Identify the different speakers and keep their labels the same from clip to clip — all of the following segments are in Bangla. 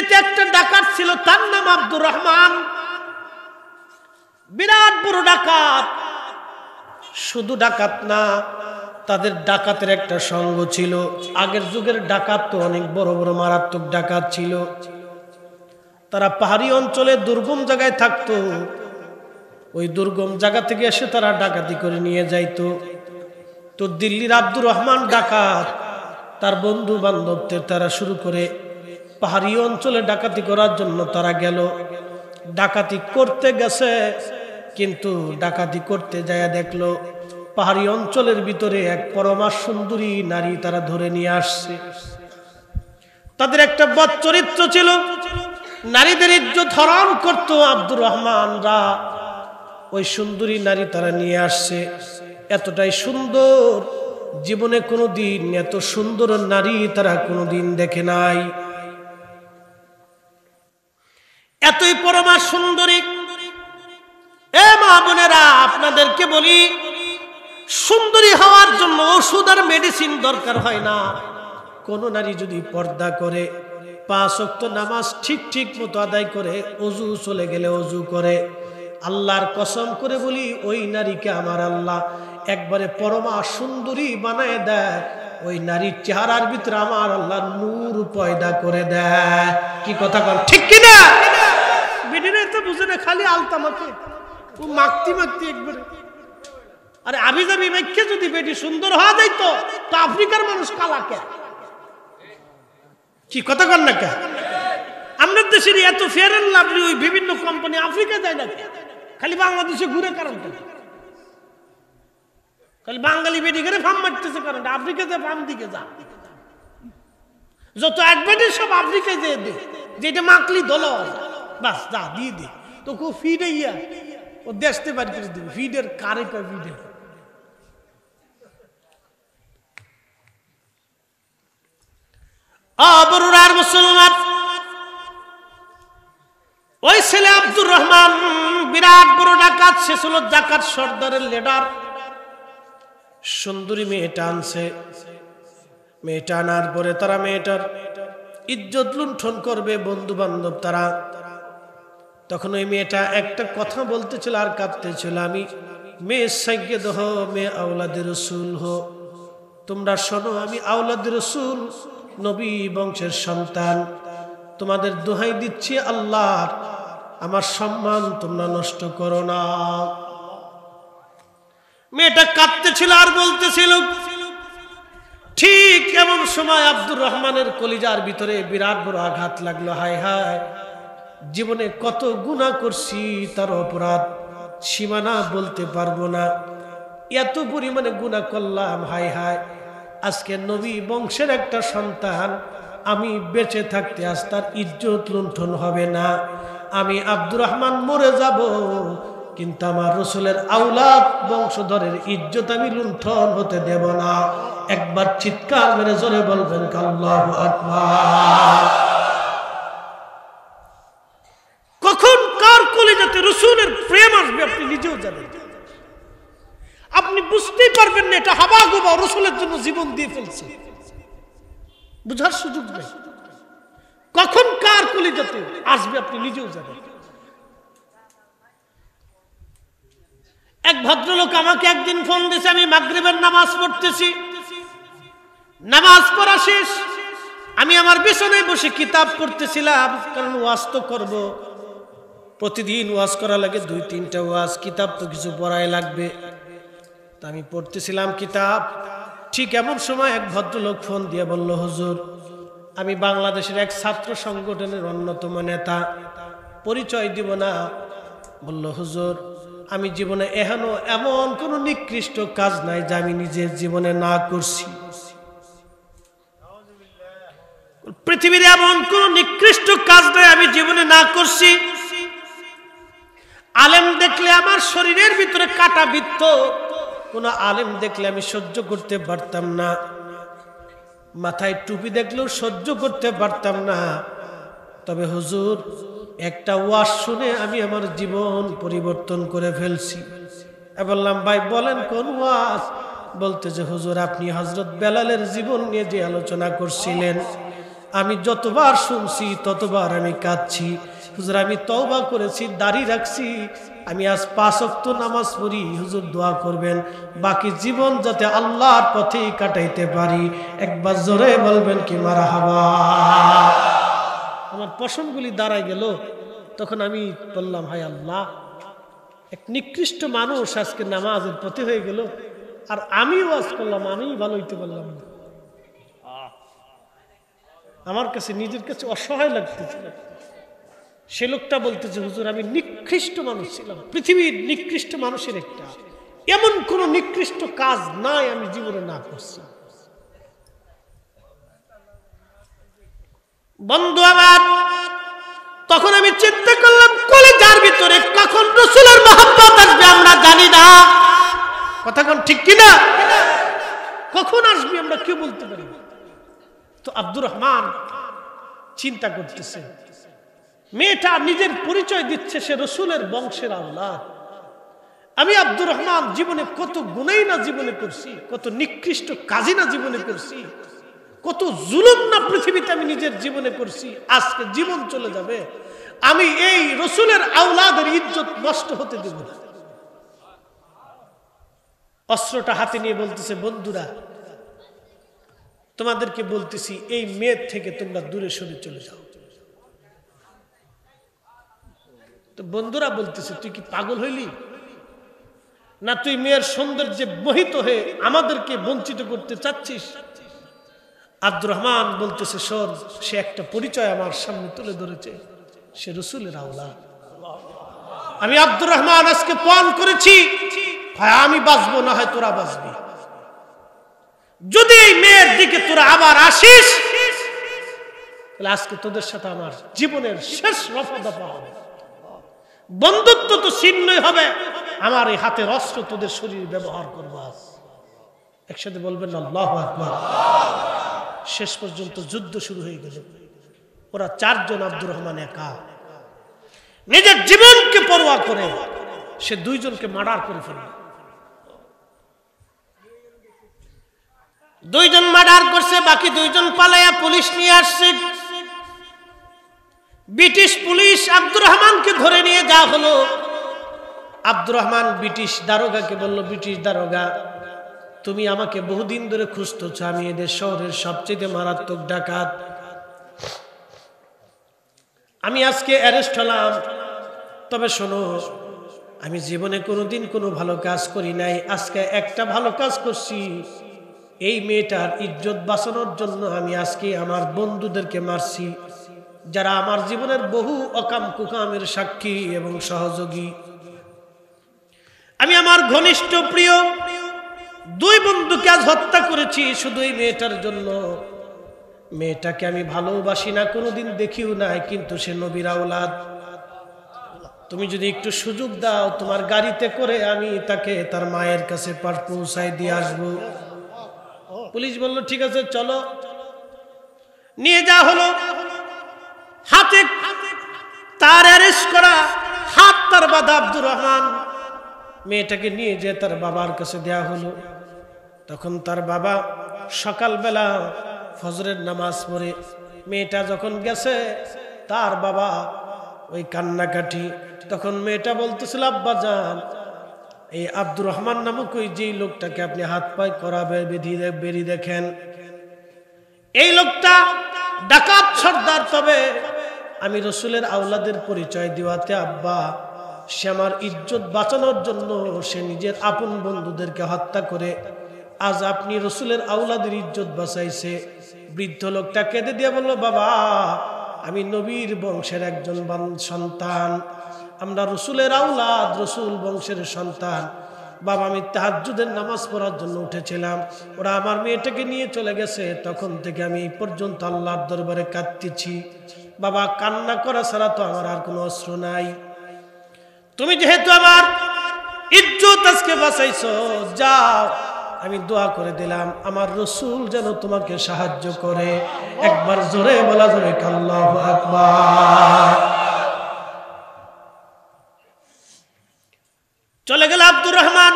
Speaker 1: দিল্লিতে একটা ডাকাত ছিল তার নাম আব্দুর রহমান বিরাট বড় ডাকাত শুধু ডাকাত না তাদের ডাকাতের একটা সঙ্গ ছিল আগের যুগের ডাকাত তো অনেক বড় বড় মারাত্মক ডাকাত ছিল তারা পাহাড়ি অঞ্চলে দুর্গম জায়গায় থাকত ওই দুর্গম জায়গা থেকে এসে তারা ডাকাতি করে নিয়ে যাইত তো দিল্লির আব্দুর রহমান ডাকাত তার বন্ধু বান্ধবদের তারা শুরু করে পাহাড়ি অঞ্চলে ডাকাতি করার জন্য তারা গেল ডাকাতি করতে গেছে কিন্তু ডাকাতি করতে যায় দেখলো পাহাড়ি অঞ্চলের ভিতরে এক পরমা সুন্দরী নারী তারা ধরে নিয়ে আসছে তাদের একটা বদ চরিত্র ছিল নারীদের ইজ্জত হরণ করতো আব্দুর রহমানরা ওই সুন্দরী নারী তারা নিয়ে আসছে এতটাই সুন্দর জীবনে কোনো দিন এত সুন্দর নারী তারা কোনো দিন দেখে নাই এতই পরমা সুন্দরী এ মা বোনেরা আপনাদেরকে বলি সুন্দরী হওয়ার জন্য ওষুধ আর মেডিসিন দরকার হয় না কোন নারী যদি পর্দা করে পাঁচ নামাজ ঠিক ঠিক মতো আদায় করে অজু চলে গেলে অজু করে আল্লাহর কসম করে বলি ওই নারীকে আমার আল্লাহ একবারে পরমা সুন্দরী বানায় দেয় ওই নারীর চেহারার ভিতরে আমার আল্লাহ নূর পয়দা করে দেয় কি কথা বল ঠিক কিনা বুঝে না খালি আলতা মাখে ও মাখতি মাখতি একবার আরে আবি যাবি মেখে যদি বেটি সুন্দর হওয়া যাইতো তো আফ্রিকার মানুষ কালা কে কি কথা কর না কে আমাদের দেশের এত ফেয়ার অ্যান্ড লাভলি ওই বিভিন্ন কোম্পানি আফ্রিকা যায় না খালি বাংলাদেশে ঘুরে কারণটা খালি বাঙালি বেটি করে ফার্ম মারতেছে কারণ আফ্রিকা আফ্রিকাতে ফার্ম দিকে যা যত এক বেটি সব আফ্রিকায় যেয়ে দে যেটা মাকলি দল বাস যা দিয়ে দে তো খুব ফিট ইয়া ও দেশতে পারি করে দিবে ফিডের কারে কয় ফিডের মুসলমান ওই ছেলে আব্দুর রহমান বিরাট বড় ডাকাত সে ছিল ডাকাত সর্দারের লেডার সুন্দরী মেয়েটা আনছে মেয়েটা আনার পরে তারা মেয়েটার ইজ্জত লুণ্ঠন করবে বন্ধু বান্ধব তারা তখন ওই মেয়েটা একটা কথা বলতে ছিল আর কাঁদতে ছিল আমি মেয়ে সাইকেদ হো মেয়ে আওলাদের রসুল হো তোমরা শোনো আমি আওলাদের রসুল নবী বংশের সন্তান তোমাদের দোহাই দিচ্ছি আল্লাহর আমার সম্মান তোমরা নষ্ট করো না মেয়েটা কাঁদতে ছিল আর বলতেছিল ঠিক এমন সময় আব্দুর রহমানের কলিজার ভিতরে বিরাট বড় আঘাত লাগলো হায় হায় জীবনে কত গুণা করছি তার অপরাধ সীমানা বলতে পারবো না এত পরিমাণে গুণা করলাম হাই হাই আজকে নবী বংশের একটা সন্তান আমি বেঁচে থাকতে আজ তার ইজ্জত লুণ্ঠন হবে না আমি আব্দুর রহমান মরে যাব কিন্তু আমার রসুলের আউলাদ বংশধরের ইজ্জত আমি লুণ্ঠন হতে দেব না একবার চিৎকার মেরে জোরে বলবেন কাল্লাহ আকবার যাতে রসুলের প্রেম আসবে আপনি নিজেও জানেন আপনি বুঝতেই পারবেন না এটা হাবা গোবা রসুলের জন্য জীবন দিয়ে ফেলছে বুঝার সুযোগ কখন কার কলিজাতে আসবে আপনি নিজেও জানেন এক ভদ্রলোক আমাকে একদিন ফোন দিয়েছে আমি মাগরিবের নামাজ পড়তেছি নামাজ পড়া শেষ আমি আমার বিছানায় বসে কিতাব পড়তেছিলাম কারণ ওয়াস্ত করবো প্রতিদিন ওয়াজ করা লাগে দুই তিনটা ওয়াজ কিতাব তো কিছু পড়াই লাগবে তা আমি পড়তেছিলাম কিতাব ঠিক এমন সময় এক ভদ্রলোক ফোন দিয়ে বলল হুজুর আমি বাংলাদেশের এক ছাত্র সংগঠনের অন্যতম নেতা পরিচয় দিব না বলল হুজুর আমি জীবনে এহেন এমন কোনো নিকৃষ্ট কাজ নাই যা আমি নিজের জীবনে না করছি পৃথিবীর এমন কোন নিকৃষ্ট কাজ নাই আমি জীবনে না করছি আলেম দেখলে আমার শরীরের ভিতরে কাটা বৃত্ত কোনো আলেম দেখলে আমি সহ্য করতে পারতাম না মাথায় টুপি দেখলেও সহ্য করতে পারতাম না তবে হুজুর একটা ওয়াশ শুনে আমি আমার জীবন পরিবর্তন করে ফেলছি বললাম ভাই বলেন কোন ওয়াজ বলতে যে হুজুর আপনি হজরত বেলালের জীবন নিয়ে যে আলোচনা করছিলেন আমি যতবার শুনছি ততবার আমি কাঁদছি হুজুর আমি তওবা করেছি দাড়ি রাখছি আমি আজ পাঁচ অক্ত নামাজ পড়ি হুজুর দোয়া করবেন বাকি জীবন যাতে আল্লাহর পথেই কাটাইতে পারি একবার জোরে বলবেন কি মারা হাবা আমার পশমগুলি দাঁড়ায় গেল তখন আমি বললাম হাই আল্লাহ এক নিকৃষ্ট মানুষ আজকে নামাজের পথে হয়ে গেল আর আমিও আজ করলাম আমি ভালো হইতে পারলাম আমার কাছে নিজের কাছে অসহায় লাগতেছিল সে লোকটা বলতেছে হুজুর আমি নিকৃষ্ট মানুষ ছিলাম পৃথিবীর নিকৃষ্ট মানুষের একটা এমন কোন নিকৃষ্ট কাজ নাই আমি জীবনে না করছি বন্ধু আমার তখন আমি চিন্তা করলাম যার ভিতরে কখন রসুলের মহাব্বত আসবে আমরা জানি না কথা কোন ঠিক কিনা কখন আসবে আমরা কেউ বলতে পারি তো আব্দুর রহমান চিন্তা করতেছে মেয়েটা নিজের পরিচয় দিচ্ছে সে রসুলের বংশের আল্লাহ আমি আব্দুর রহমান জীবনে কত গুণাই না জীবনে করছি কত নিকৃষ্ট কাজই না জীবনে করছি কত জুলুম না পৃথিবীতে আমি নিজের জীবনে করছি আজকে জীবন চলে যাবে আমি এই রসুলের আউলাদের ইজ্জত নষ্ট হতে দেব না অস্ত্রটা হাতে নিয়ে বলতেছে বন্ধুরা তোমাদেরকে বলতেছি এই মেয়ের থেকে তোমরা দূরে সরে চলে যাও তো বন্ধুরা বলতেছে তুই কি পাগল হইলি না তুই মেয়ের সৌন্দর্যে মোহিত হয়ে আমাদেরকে বঞ্চিত করতে চাচ্ছিস আব্দুর রহমান বলতেছে শোন সে একটা পরিচয় আমার সামনে তুলে ধরেছে সে রসুলের আওলা আমি আব্দুর রহমান আজকে পান করেছি হয় আমি বাঁচবো না হয় তোরা বাঁচবি যদি মেয়ের দিকে তোরা আবার আসিস তাহলে আজকে তোদের সাথে আমার জীবনের শেষ রফা দফা হবে বন্ধুত্ব তো ছিন্নই হবে আমার এই হাতের অস্ত্র তোদের শরীর ব্যবহার করবো আজ একসাথে বলবেন শেষ পর্যন্ত যুদ্ধ শুরু হয়ে গেল ওরা চারজন আব্দুর রহমান একা নিজের জীবনকে পরোয়া করে সে দুইজনকে মার্ডার করে ফেলল দুইজন মার্ডার করছে বাকি দুইজন পালাইয়া পুলিশ নিয়ে আসছে ব্রিটিশ পুলিশ আব্দুর রহমানকে ধরে নিয়ে যা হলো আব্দুর রহমান ব্রিটিশ দারোগাকে বলল ব্রিটিশ দারোগা তুমি আমাকে বহুদিন ধরে খুঁজতেছ আমি এদের শহরের সবচেয়ে মারাত্মক ডাকাত আমি আজকে অ্যারেস্ট হলাম তবে শোনো আমি জীবনে কোনোদিন কোনো ভালো কাজ করি নাই আজকে একটা ভালো কাজ করছি এই মেয়েটার ইজ্জত বাঁচানোর জন্য আমি আজকে আমার বন্ধুদেরকে মারছি যারা আমার জীবনের বহু অকাম কুকামের সাক্ষী এবং সহযোগী আমি আমার ঘনিষ্ঠ প্রিয় দুই বন্ধুকে আজ হত্যা করেছি শুধু এই মেয়েটার জন্য মেয়েটাকে আমি ভালোবাসি না কোনোদিন দেখিও নাই কিন্তু সে নবীর আওলাদ তুমি যদি একটু সুযোগ দাও তোমার গাড়িতে করে আমি তাকে তার মায়ের কাছে পৌঁছাই দিয়ে আসবো পুলিশ বলল ঠিক আছে চলো নিয়ে যা হলো হাতে তার অ্যারেস্ট করা হাত তার বাদা আব্দুর রহমান মেয়েটাকে নিয়ে যে তার বাবার কাছে দেয়া হলো তখন তার বাবা সকালবেলা ফজরের নামাজ পড়ে মেয়েটা যখন গেছে তার বাবা ওই কান্নাকাটি তখন মেয়েটা বলতেছিল আব্বা যান এই আব্দুর রহমান নামক ওই যেই লোকটাকে আপনি হাত পায় করাবে বেঁধি বেরিয়ে দেখেন এই লোকটা ডাকাত সর্দার তবে আমি রসুলের আওলাদের পরিচয় দেওয়াতে আব্বা সে আমার ইজ্জত বাঁচানোর জন্য সে নিজের আপন বন্ধুদেরকে হত্যা করে আজ আপনি রসুলের আওলাদের ইজ্জত বাঁচাইছে বৃদ্ধ লোকটা কেঁদে দিয়ে বললো বাবা আমি নবীর বংশের একজন সন্তান আমরা রসুলের আওলাদ রসুল বংশের সন্তান বাবা আমি তাহাজুদের নামাজ পড়ার জন্য উঠেছিলাম ওরা আমার মেয়েটাকে নিয়ে চলে গেছে তখন থেকে আমি এই পর্যন্ত আল্লাহর দরবারে কাঁদতেছি বাবা কান্না করা ছাড়া তো আমার আর কোনো অস্ত্র নাই তুমি যেহেতু আমার ইজ্জত আজকে বাঁচাইছ যাও আমি দোয়া করে দিলাম আমার রসুল যেন তোমাকে সাহায্য করে একবার জোরে বলা যাবে কাল্লাহ আকবার চলে গেল আব্দুর রহমান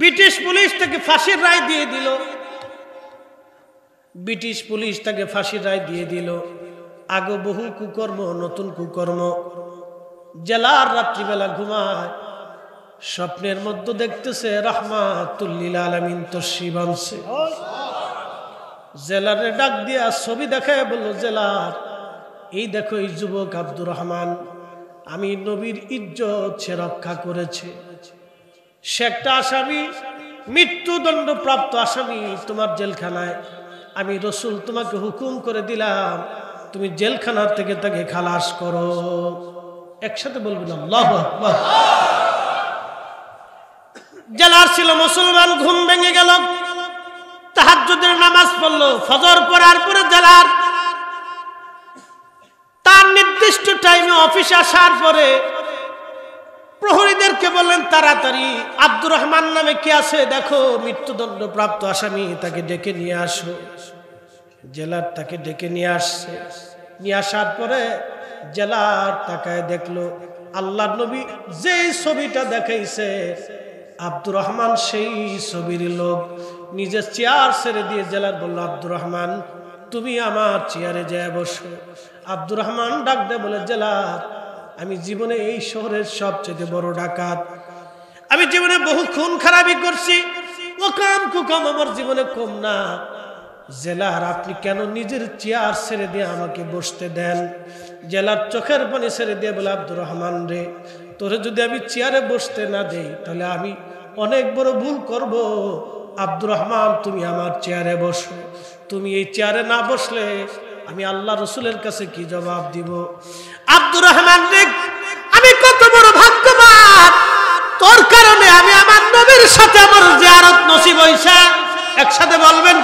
Speaker 1: ব্রিটিশ পুলিশ তাকে ফাঁসির রায় দিয়ে দিল ব্রিটিশ পুলিশ তাকে ফাঁসির রায় দিয়ে দিল আগে বহু কুকর্ম নতুন কুকর্ম জেলার রাত্রিবেলা ঘুমায় স্বপ্নের মধ্যে দেখতেছে রহমাতুল্লিল আলমিন তসি বানছে জেলারে ডাক দিয়া ছবি দেখায় বললো জেলার এই দেখো এই যুবক আব্দুর রহমান আমি নবীর ইজ্জত সে রক্ষা করেছে সে একটা আসামি মৃত্যুদণ্ড প্রাপ্ত আসামি তোমার জেলখানায় আমি রসুল তোমাকে হুকুম করে দিলাম তুমি জেলখানার থেকে তাকে খালাস করো একসাথে বলবেন আল্লাহ জেলার ছিল মুসলমান ঘুম ভেঙে গেল তাহাজুদের নামাজ পড়লো ফজর পড়ার পরে জেলার তার নির্দিষ্ট টাইমে অফিস আসার পরে প্রহরীদেরকে বললেন তাড়াতাড়ি আব্দুর রহমান নামে কে আছে দেখো মৃত্যুদণ্ড প্রাপ্ত আসামি তাকে ডেকে নিয়ে আসো জেলার তাকে ডেকে নিয়ে আসছে নিয়ে আসার পরে জেলার তাকায় দেখলো আল্লাহ নবী যে ছবিটা দেখাইছে আব্দুর রহমান সেই ছবির লোক নিজের চেয়ার ছেড়ে দিয়ে জেলার বললো আব্দুর রহমান তুমি আমার চেয়ারে যায় বসো আব্দুর রহমান ডাক দে বলে জেলার আমি জীবনে এই শহরের সবচেয়ে বড় ডাকাত আমি জীবনে বহু খুন খারাপি করছি ও কাম কুকাম আমার জীবনে কম না জেলার আপনি কেন নিজের চেয়ার ছেড়ে দিয়ে আমাকে বসতে দেন জেলার চোখের পানি ছেড়ে দিয়ে বলে আব্দুর রহমান রে তোরে যদি আমি চেয়ারে বসতে না দেই তাহলে আমি অনেক বড় ভুল করব আব্দুর রহমান তুমি আমার চেয়ারে বসো তুমি এই চেয়ারে না বসলে আমি আল্লাহ রসুলের কাছে কি জবাব দিব আব্দুর রহমান রে আমি কত বড় ভাগ্যবান তোর কারণে আমি আমার নবীর সাথে আমার জেয়ারত নসিব হয়েছে একসাথে বলবেন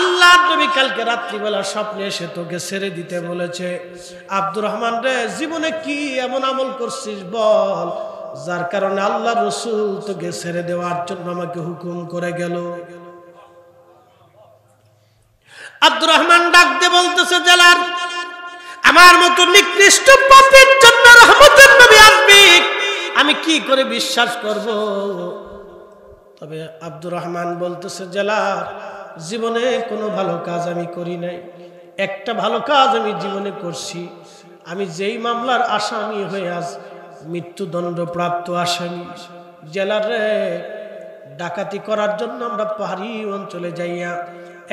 Speaker 1: আল্লাহ নবী কালকে রাত্রিবেলা স্বপ্নে এসে তোকে ছেড়ে দিতে বলেছে আব্দুর রহমান রে জীবনে কি এমন আমল করছিস বল যার কারণে আল্লাহ রসুল তোকে ছেড়ে দেওয়ার জন্য আমাকে হুকুম করে গেল আব্দুর রহমান ডাকতে বলতেছে জেলার আমার মতো নিকৃষ্ট পাপের জন্য রহমতের নবী আসবি আমি কি করে বিশ্বাস করব তবে আব্দুর রহমান বলতেছে জেলার জীবনে কোনো ভালো কাজ আমি করি নাই একটা ভালো কাজ আমি জীবনে করছি আমি যেই মামলার আসামি হয়ে আজ মৃত্যুদণ্ডপ্রাপ্ত আসামি জেলার ডাকাতি করার জন্য আমরা পাহাড়ি অঞ্চলে যাইয়া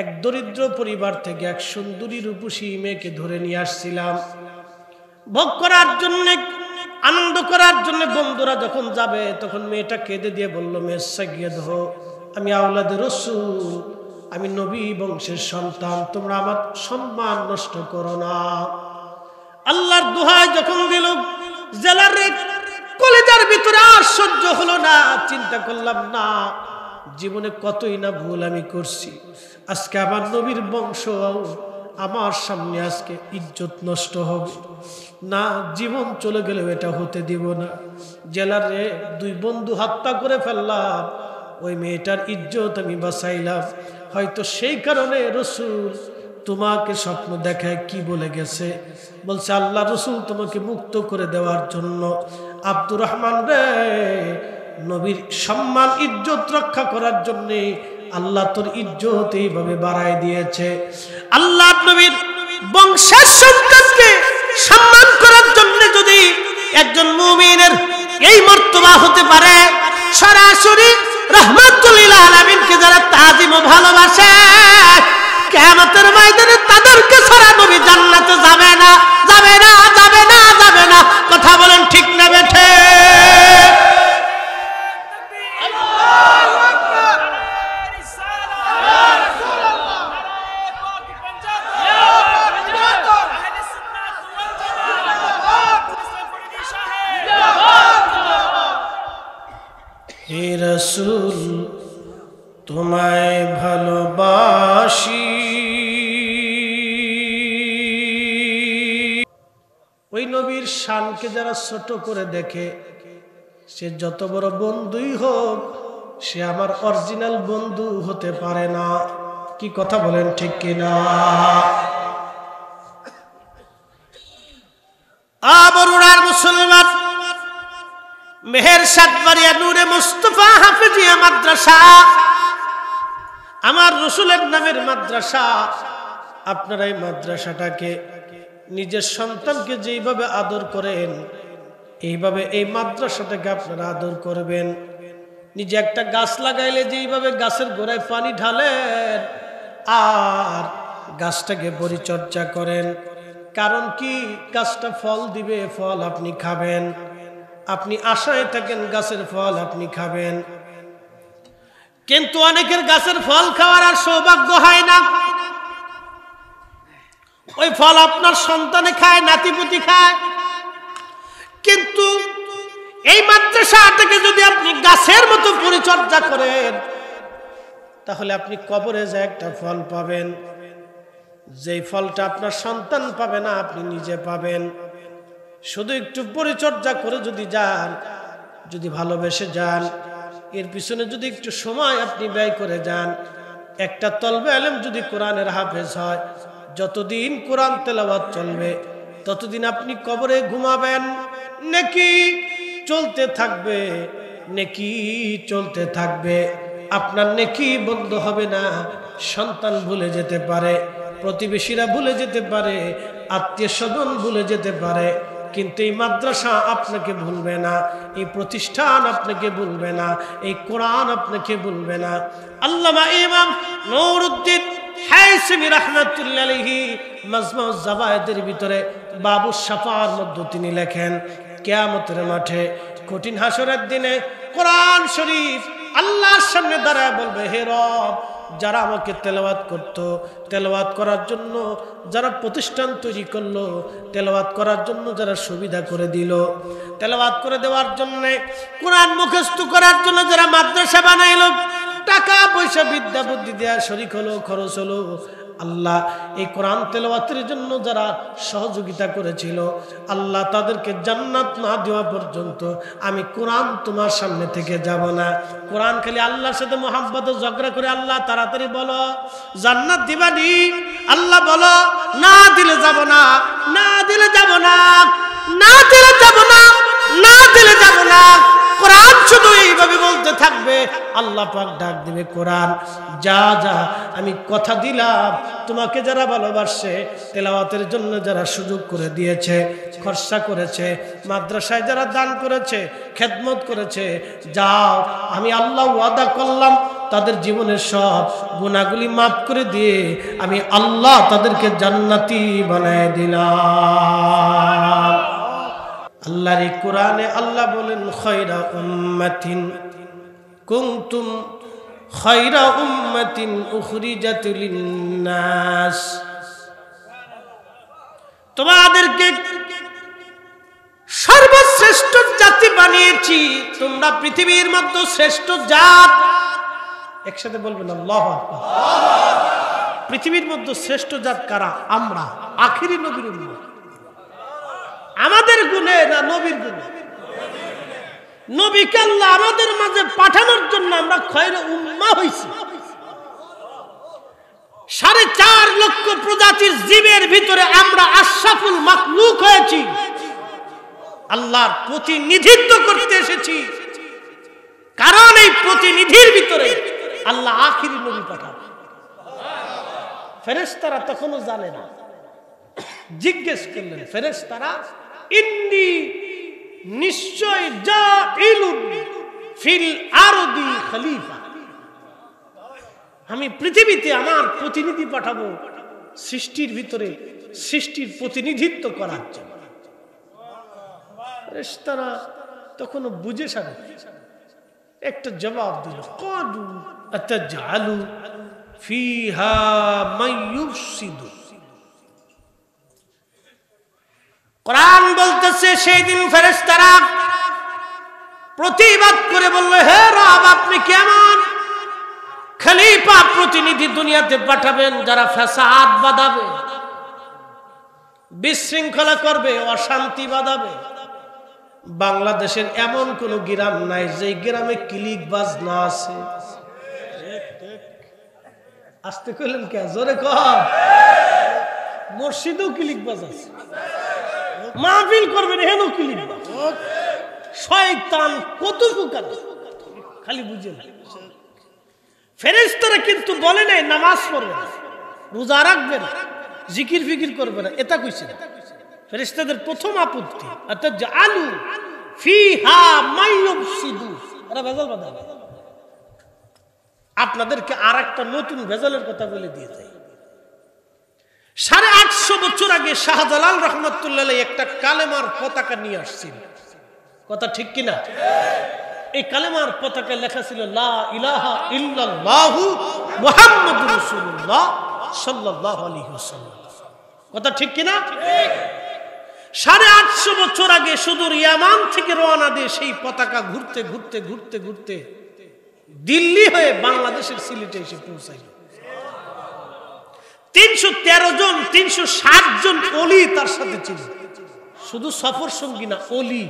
Speaker 1: এক দরিদ্র পরিবার থেকে এক সুন্দরী রূপসী মেয়েকে ধরে নিয়ে আসছিলাম ভোগ করার জন্যে আনন্দ করার জন্য বন্ধুরা যখন যাবে তখন মেয়েটা কেঁদে দিয়ে বলল মেয়ের গিয়ে ধরো আমি আওলাদের রসুল আমি নবী বংশের সন্তান তোমরা আমার সম্মান নষ্ট করো না আল্লাহর দোহায় যখন দিল জেলার কলেজার ভিতরে আর সহ্য হলো না চিন্তা করলাম না জীবনে কতই না ভুল আমি করছি আজকে আমার নবীর বংশ আমার সামনে আজকে ইজ্জত নষ্ট হবে না জীবন চলে গেলেও এটা হতে দিব না জেলার রে দুই বন্ধু হত্যা করে ফেললাম ওই মেয়েটার ইজ্জত আমি বাসাইলাম হয়তো সেই কারণে রসুল তোমাকে স্বপ্ন দেখায় কি বলে গেছে বলছে আল্লাহ রসুল তোমাকে মুক্ত করে দেওয়ার জন্য আব্দুর রহমান রে নবীর সম্মান ইজ্জত রক্ষা করার জন্যে আল্লাহ তোর ইজ্জত এইভাবে বাড়াই দিয়েছে আল্লাহ নবীর বংশের সন্তানকে সম্মান করার জন্য যদি একজন মুমিনের এই মর্তবা হতে পারে সরাসরি রহমাতুল্লিল আলমিনকে যারা তাজিম ভালোবাসে কেমতের ময়দানে তাদেরকে সারা নবী জান্নাতে যাবে না যাবে না যাবে না যাবে না কথা বলেন ঠিক না বেঠে হে রসুল তোমায় ভালোবাসি ওই নবীর শানকে যারা ছোট করে দেখে সে যত বড় বন্ধুই হোক সে আমার অরিজিনাল বন্ধু হতে পারে না কি কথা বলেন ঠিক কিনা আবরুরার মুসলমান মেহের সাতবাড়িয়া নূরে মুস্তফা হাফিজিয়া মাদ্রাসা আমার রসুলের নামের মাদ্রাসা আপনারা এই মাদ্রাসাটাকে নিজের সন্তানকে যেইভাবে আদর করেন এইভাবে এই মাদ্রাসাটাকে আপনারা আদর করবেন নিজে একটা গাছ লাগাইলে যেইভাবে গাছের গোড়ায় পানি ঢালেন আর গাছটাকে পরিচর্যা করেন কারণ কি গাছটা ফল দিবে ফল আপনি খাবেন আপনি আশায় থাকেন গাছের ফল আপনি খাবেন কিন্তু অনেকের গাছের ফল খাওয়ার আর সৌভাগ্য হয় না ওই ফল আপনার সন্তানে খায় নাতিপুতি খায় কিন্তু এই মাদ্রাসাটাকে যদি আপনি গাছের মতো পরিচর্যা করেন তাহলে আপনি কবরে যে একটা ফল পাবেন যেই ফলটা আপনার সন্তান পাবে না আপনি নিজে পাবেন শুধু একটু পরিচর্যা করে যদি যান যদি ভালোবেসে যান এর পিছনে যদি একটু সময় আপনি ব্যয় করে যান একটা তলবে আলেম যদি কোরআনের হাফেজ হয় যতদিন কোরআন তেলাবাদ চলবে ততদিন আপনি কবরে ঘুমাবেন নাকি চলতে থাকবে নেকি চলতে থাকবে আপনার নেকি বন্ধ হবে না সন্তান ভুলে যেতে পারে প্রতিবেশীরা ভুলে যেতে পারে আত্মীয় স্বজন ভুলে যেতে পারে কিন্তু এই মাদ্রাসা আপনাকে ভুলবে না এই প্রতিষ্ঠান আপনাকে ভুলবে না এই কোরআন আপনাকে ভুলবে না আল্লামা ইমাম নৌরুদ্দিন হাইসেমি রহমাতুল্লাহি মাজমাউজ জাবায়েতের ভিতরে বাবু সাফার মধ্যে তিনি লেখেন কেয়ামতের মাঠে কঠিন হাসরের দিনে কোরআন শরীফ আল্লাহর সামনে দাঁড়ায় বলবে হে রব যারা আমাকে তেলাওয়াত করত তেলাওয়াত করার জন্য যারা প্রতিষ্ঠান তৈরি করলো তেলাওয়াত করার জন্য যারা সুবিধা করে দিল তেলাওয়াত করে দেওয়ার জন্যে কোরআন মুখস্থ করার জন্য যারা মাদ্রাসা বানাইল টাকা পয়সা বিদ্যা বুদ্ধি দেওয়া শরিক হলো খরচ হলো আল্লাহ এই কোরআন তেলাওয়াতের জন্য যারা সহযোগিতা করেছিল আল্লাহ তাদেরকে জান্নাত না দেওয়া পর্যন্ত আমি কোরআন তোমার সামনে থেকে যাব না কোরআন খালি আল্লাহর সাথে মোহাম্মত ঝগড়া করে আল্লাহ তাড়াতাড়ি বলো জান্নাত দিবানি আল্লাহ বলো না দিলে যাব না না দিলে যাব না না দিলে যাব না না দিলে যাব না কোরআন শুধু এইভাবে বলতে থাকবে আল্লাহ পাক ডাক দিবে কোরআন যা যা আমি কথা দিলাম তোমাকে যারা ভালোবাসে তেলাওয়াতের জন্য যারা সুযোগ করে দিয়েছে খরচা করেছে মাদ্রাসায় যারা দান করেছে খেদমত করেছে যাও আমি আল্লাহ ওয়াদা করলাম তাদের জীবনের সব গুণাগুলি মাফ করে দিয়ে আমি আল্লাহ তাদেরকে জান্নাতি বানায় দিলাম আল্লাহরে কোরআনে আল্লাহ বলেন খয়রা উম্মাতিন কুমতুম খয়রা উম্মাতিন উখরিজাতুল নাস তোমাদেরকে সর্বশ্রেষ্ঠ জাতি বানিয়েছি তোমরা পৃথিবীর মধ্যে শ্রেষ্ঠ জাত একসাথে বলবেন আল্লাহ পৃথিবীর মধ্যে শ্রেষ্ঠ জাত কারা আমরা আখিরি নবীর উম্মত আমাদের গুণে না নবীর গুনে নবীকে আল্লাহ আমাদের মাঝে পাঠানোর জন্য আমরা খয়ের উম্মা হয়েছি সাড়ে চার লক্ষ প্রজাতির জীবের ভিতরে আমরা আশাফুল মাকলুক হয়েছি আল্লাহর প্রতিনিধিত্ব করতে এসেছি কারণ এই প্রতিনিধির ভিতরে আল্লাহ আখিরি নবী পাঠান ফেরেস্তারা তখনও জানে না জিজ্ঞেস করলেন ফেরেস্তারা ইন্নি নিশ্চয় যা ফিল আমি পৃথিবীতে আমার প্রতিনিধি পাঠাবো সৃষ্টির ভিতরে সৃষ্টির প্রতিনিধিত্ব করার জন্য তারা তখন বুঝে সারা একটা জবাব দিল আচ্ছা জালু ফিহা মাইয়ুসিদু কোরআন বলতেছে সেই দিন ফেরেস্তারা প্রতিবাদ করে বললো হে রব আপনি কেমন খালিফা প্রতিনিধি দুনিয়াতে পাঠাবেন যারা ফেসাদ বাঁধাবে বিশৃঙ্খলা করবে অশান্তি বাঁধাবে বাংলাদেশের এমন কোন গ্রাম নাই যে গ্রামে ক্লিক বাজ না আছে আসতে কইলেন কে জোরে কর মসজিদেও ক্লিক বাজ আছে মাহফিল করবেন হেন শয়তান কত প্রকার খালি বুঝে না ফেরেস্তারা কিন্তু বলে নাই নামাজ পড়বে না রোজা রাখবে না জিকির ফিকির করবে না এটা কইছে না ফেরেস্তাদের প্রথম আপত্তি অর্থাৎ আলু ফিহা মাইয়ুব সিদু এরা ভেজাল বাধা আপনাদেরকে আর একটা নতুন ভেজালের কথা বলে দিয়ে যায় সাড়ে আটশো বছর আগে শাহজালাল রহমতুল্লাহ একটা কালেমার পতাকা নিয়ে আসছিল কথা ঠিক কিনা এই কালেমার পতাকা লেখা ছিল লা ইলাহা কথা ঠিক কিনা সাড়ে আটশো বছর আগে সুদূর ইয়ামান থেকে রওনা দিয়ে সেই পতাকা ঘুরতে ঘুরতে ঘুরতে ঘুরতে দিল্লি হয়ে বাংলাদেশের সিলেটে এসে পৌঁছাইল তিনশো তেরো জন তিনশো ষাট জন অলি তার সাথে ছিল শুধু সফর সঙ্গী না অলি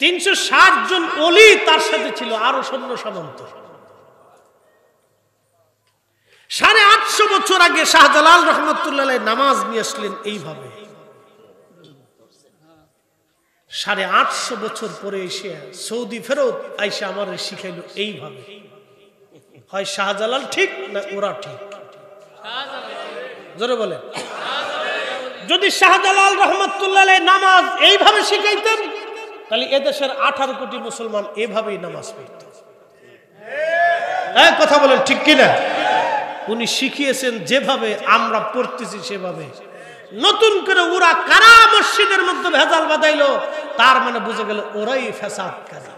Speaker 1: তিনশো সাত জন অলি তার সাথে ছিল আরো সৈন্য সামন্ত সাড়ে আটশো বছর আগে শাহজালাল রহমতুল্লাহ নামাজ নিয়ে আসলেন এইভাবে সাড়ে আটশো বছর পরে এসে সৌদি ফেরত আইসা আমার শিখাইল এইভাবে হয় শাহজালাল ঠিক না ওরা ঠিক জোরে বলে যদি শাহজালাল রহমতুল্লাহ নামাজ এইভাবে শিখাইতেন তাহলে এদেশের আঠারো কোটি মুসলমান এভাবেই নামাজ পড়ত হ্যাঁ কথা বলেন ঠিক কিনা উনি শিখিয়েছেন যেভাবে আমরা পড়তেছি সেভাবে নতুন করে ওরা কারা মসজিদের মধ্যে ভেজাল বাদাইলো তার মানে বুঝে গেল ওরাই ফেসাদকারী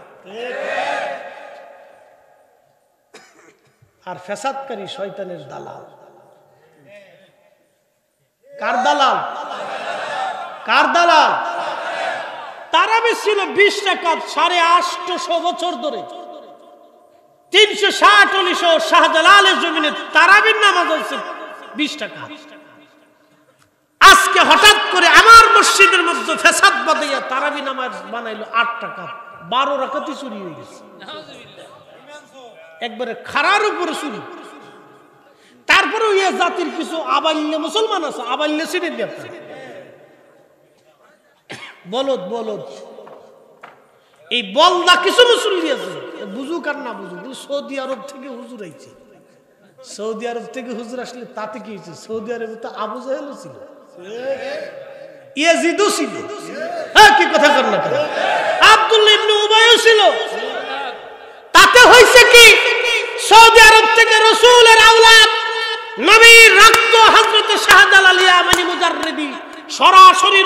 Speaker 1: আর ফেসাদকারী শয়তানের দালাল কার দালাল কার দালাল তারাবি ছিল বিশ টাকা সাড়ে আটশো বছর ধরে তিনশো ষাট উনিশশো শাহজালালের জমিনে তারাবির নামাজ হচ্ছে বিশ টাকা আজকে হঠাৎ করে আমার মসজিদের মধ্যে ফেসাদ বাদাইয়া তারাবি নামাজ বানাইলো আট টাকা বারো রাখাতে চুরি হয়ে গেছে একবারে খারার উপরে চুরি তারপরে ওই জাতির কিছু আবাল্য মুসলমান আছে আবাল্য সিটের ব্যাপার বলদ বলদ এই বলদা কিছু মুসল্লি আছে বুঝুক আর না বুঝুক সৌদি আরব থেকে হুজুর আইছে সৌদি আরব থেকে হুজুর আসলে তাতে কি হয়েছে সৌদি আরবে তো আবু জাহেল ছিল ইয়াজিদও ছিল হ্যাঁ কি কথা কর না আব্দুল্লাহ ইবনে উবাইও ছিল তাতে হইছে কি সৌদি আরব থেকে রসুলের আওলাদ নবীর রক্ত মুজাররিদি সরাসরি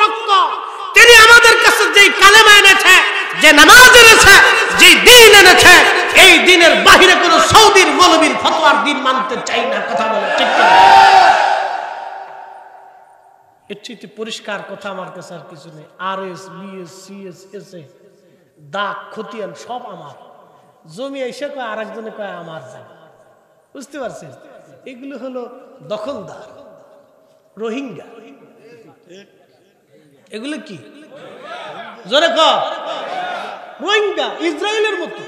Speaker 1: রক্ত তিনি আমাদের কাছে যে কালেমা এনেছে যে নামাজ এনেছে যে এনেছে এই বাহিরে কোন সৌদির ফতোয়ার মানতে চাই না কথা বলে ঠিক পরিষ্কার কথা আমার কাছে আর কিছু নেই R S BS CS S A দাগ খতিয়ান সব আমার জমি এসে কয় আর একজনে কয় আমার বুঝতে পারছিস এগুলো হলো দখলদার রোহিঙ্গা এগুলো কি জোরে রোহিঙ্গা ইসরায়েলের মতো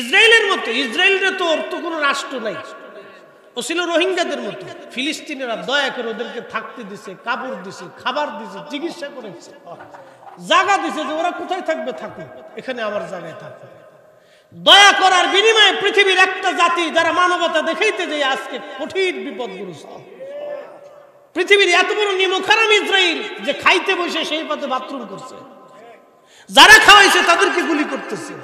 Speaker 1: ইসরায়েলের মতো ইসরায়েলের তো অর্থ কোন কোনো রাষ্ট্র নাই ও ছিল রোহিঙ্গাদের মতো ফিলিস্তিনেরা দয়া করে ওদেরকে থাকতে দিছে কাপড় দিছে খাবার দিছে চিকিৎসা করেছে জায়গা দিছে যে ওরা কোথায় থাকবে থাকুক এখানে আমার জায়গায় থাকুক দয়া করার বিনিময়ে পৃথিবীর একটা জাতি যারা মানবতা দেখাইতে যে আজকে কঠিন বিপদগ্রস্ত পৃথিবীর এত বড় নিমুখারাম ইসরায়েল যে খাইতে বসে সেই পথে বাথরুম করছে যারা খাওয়াইছে তাদেরকে গুলি করতেছে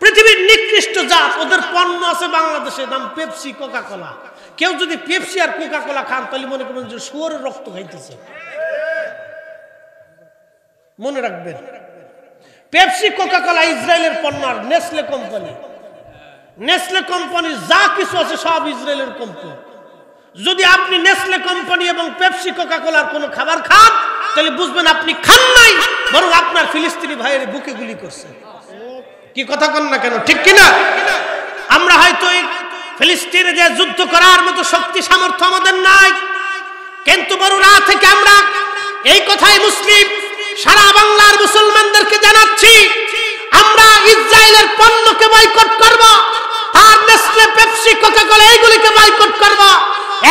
Speaker 1: পৃথিবীর নিকৃষ্ট জাত ওদের পণ্য আছে বাংলাদেশে নাম পেপসি কোকা কোলা কেউ যদি পেপসি আর কোকা কোলা খান তাহলে মনে করবেন যে শুয়ারের রক্ত খাইতেছে মনে রাখবেন পেপসি কোকাকোলা ইসরায়েলের পণ্য আর নেসলে কোম্পানি নেসলে কোম্পানি যা কিছু আছে সব ইসরায়েলের কোম্পানি যদি আপনি নেসলে কোম্পানি এবং পেপসি কোকাকোলার কোনো খাবার খান তাহলে বুঝবেন আপনি খান নাই বরং আপনার ফিলিস্তিনি ভাইয়ের বুকে গুলি করছে কি কথা কন না কেন ঠিক কিনা আমরা হয়তো ফিলিস্তিনে যে যুদ্ধ করার মতো শক্তি সামর্থ্য আমাদের নাই কিন্তু রা থেকে আমরা এই কথাই মুসলিম সারা বাংলার মুসলমানদেরকে জানাচ্ছি আমরা ইসরায়েলের পণ্যকে বয়কট করব তার নেসলে পেপসি কথা বলে এইগুলিকে বয়কট করব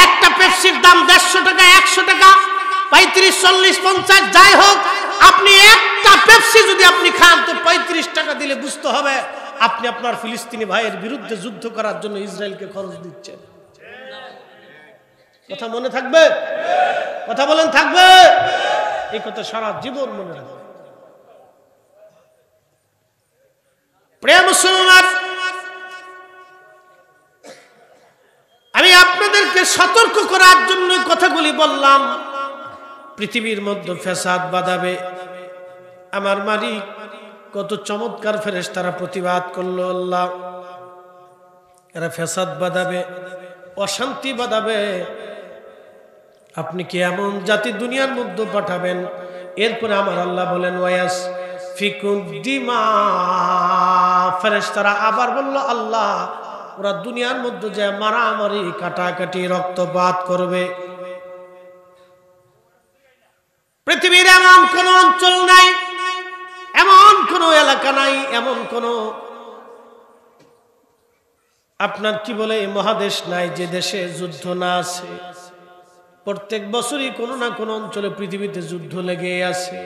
Speaker 1: একটা পেপসির দাম দেড়শো টাকা একশো টাকা পঁয়ত্রিশ চল্লিশ পঞ্চাশ যাই হোক আপনি একটা পেপসি যদি আপনি খান তো পঁয়ত্রিশ টাকা দিলে বুঝতে হবে আপনি আপনার ফিলিস্তিনি ভাইয়ের বিরুদ্ধে যুদ্ধ করার জন্য ইসরায়েলকে খরচ দিচ্ছেন কথা মনে থাকবে কথা বলেন থাকবে এই কথা সারা জীবন মনে রাখবে প্রেম আমি আপনাদেরকে সতর্ক করার জন্য কথাগুলি বললাম পৃথিবীর মধ্যে ফেসাদ বাঁধাবে আমার মারি কত চমৎকার ফেরেস তারা প্রতিবাদ করলো আল্লাহ এরা ফেসাদ বাঁধাবে অশান্তি বাঁধাবে আপনি কি এমন জাতি দুনিয়ার মধ্যে পাঠাবেন এরপরে আমার আল্লাহ বলেন ওয়াস ফিকুদ্দিমা ফেরেশতারা আবার বলল আল্লাহ ওরা দুনিয়ার মধ্যে যে মারামারি কাটাকাটি রক্তপাত করবে পৃথিবীর এমন কোন অঞ্চল নাই এমন কোন এলাকা নাই এমন কোন আপনার কি বলে মহাদেশ নাই যে দেশে যুদ্ধ না আছে প্রত্যেক বছরই কোনো না কোনো অঞ্চলে পৃথিবীতে যুদ্ধ লেগে আছে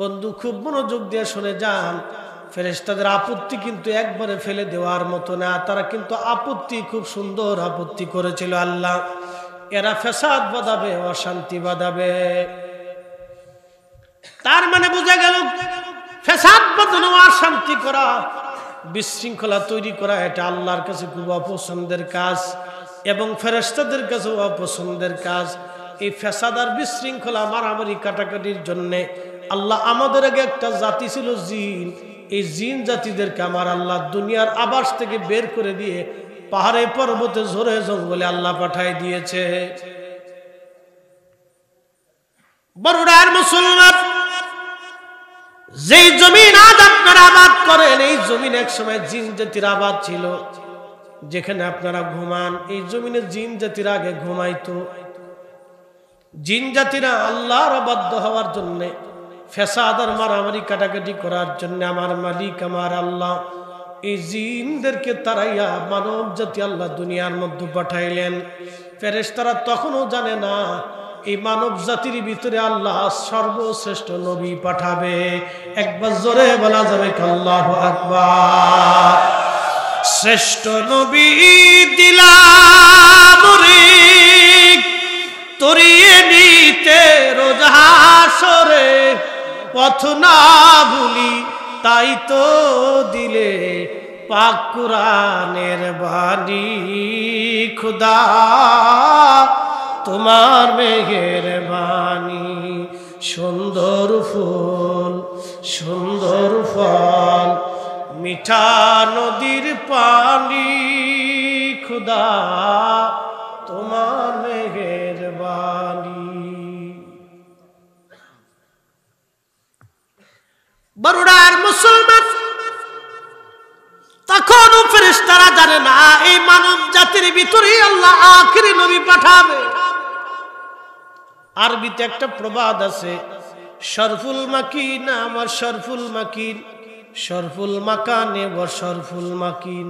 Speaker 1: বন্ধু খুব মনোযোগ দিয়ে শুনে যান ফেরেস্তাদের আপত্তি কিন্তু একবারে ফেলে দেওয়ার মতো না তারা কিন্তু আপত্তি খুব সুন্দর আপত্তি করেছিল আল্লাহ এরা ফেসাদ বাঁধাবে অশান্তি বাঁধাবে তার মানে বোঝা গেল ফেসাদ বাঁধানো অশান্তি করা বিশৃঙ্খলা তৈরি করা এটা আল্লাহর কাছে খুব অপছন্দের কাজ এবং ফেরেস্তাদের কাছে অপছন্দের কাজ এই ফেসাদার বিশৃঙ্খলা মারামারি কাটাকাটির জন্যে আল্লাহ আমাদের আগে একটা জাতি ছিল জিন এই জিন জাতিদেরকে আমার আল্লাহ দুনিয়ার আবাস থেকে বের করে দিয়ে পাহাড়ে পর্বতে ঝরে জঙ্গলে আল্লাহ পাঠায় দিয়েছে বড়ুড়ার মুসলমান যেই জমিন আজ করে আবাদ করেন এই জমিন এক সময় জিন জাতির আবাদ ছিল যেখানে আপনারা ঘুমান এই জমিনে জিন জাতির আগে ঘুমাইতো জিন জাতিরা আল্লাহর অবাধ্য হওয়ার জন্য ফেসাদার মারামারি কাটাকাটি করার জন্য আমার মালিক আমার আল্লাহ এই জিনদেরকে তারাইয়া মানব জাতি আল্লাহ দুনিয়ার মধ্যে পাঠাইলেন ফেরেস তারা তখনও জানে না এই মানব জাতির ভিতরে আল্লাহ সর্বশ্রেষ্ঠ নবী পাঠাবে একবার জোরে বলা যাবে আল্লাহ আকবার শ্রেষ্ঠ নবী দিলাম রে তরিয়ে নিতে রোজাসরে পথ না ভুলি তাই তো দিলে পাকুরানের বাণী খুদা তোমার মেঘের বাণী সুন্দর ফুল সুন্দর ফল মিঠা নদীর পানি খুদা তোমার মেহেরবানি বরুড়ার মুসলমান তখনও ফেরেশতারা জানে না এই মানব জাতির ভিতরে আল্লাহ আখিরি নবী পাঠাবে আরবিতে একটা প্রবাদ আছে সরফুল মাকিন আমার সরফুল মাকিন সরফুল মাকানে ও সরফুল মাকিন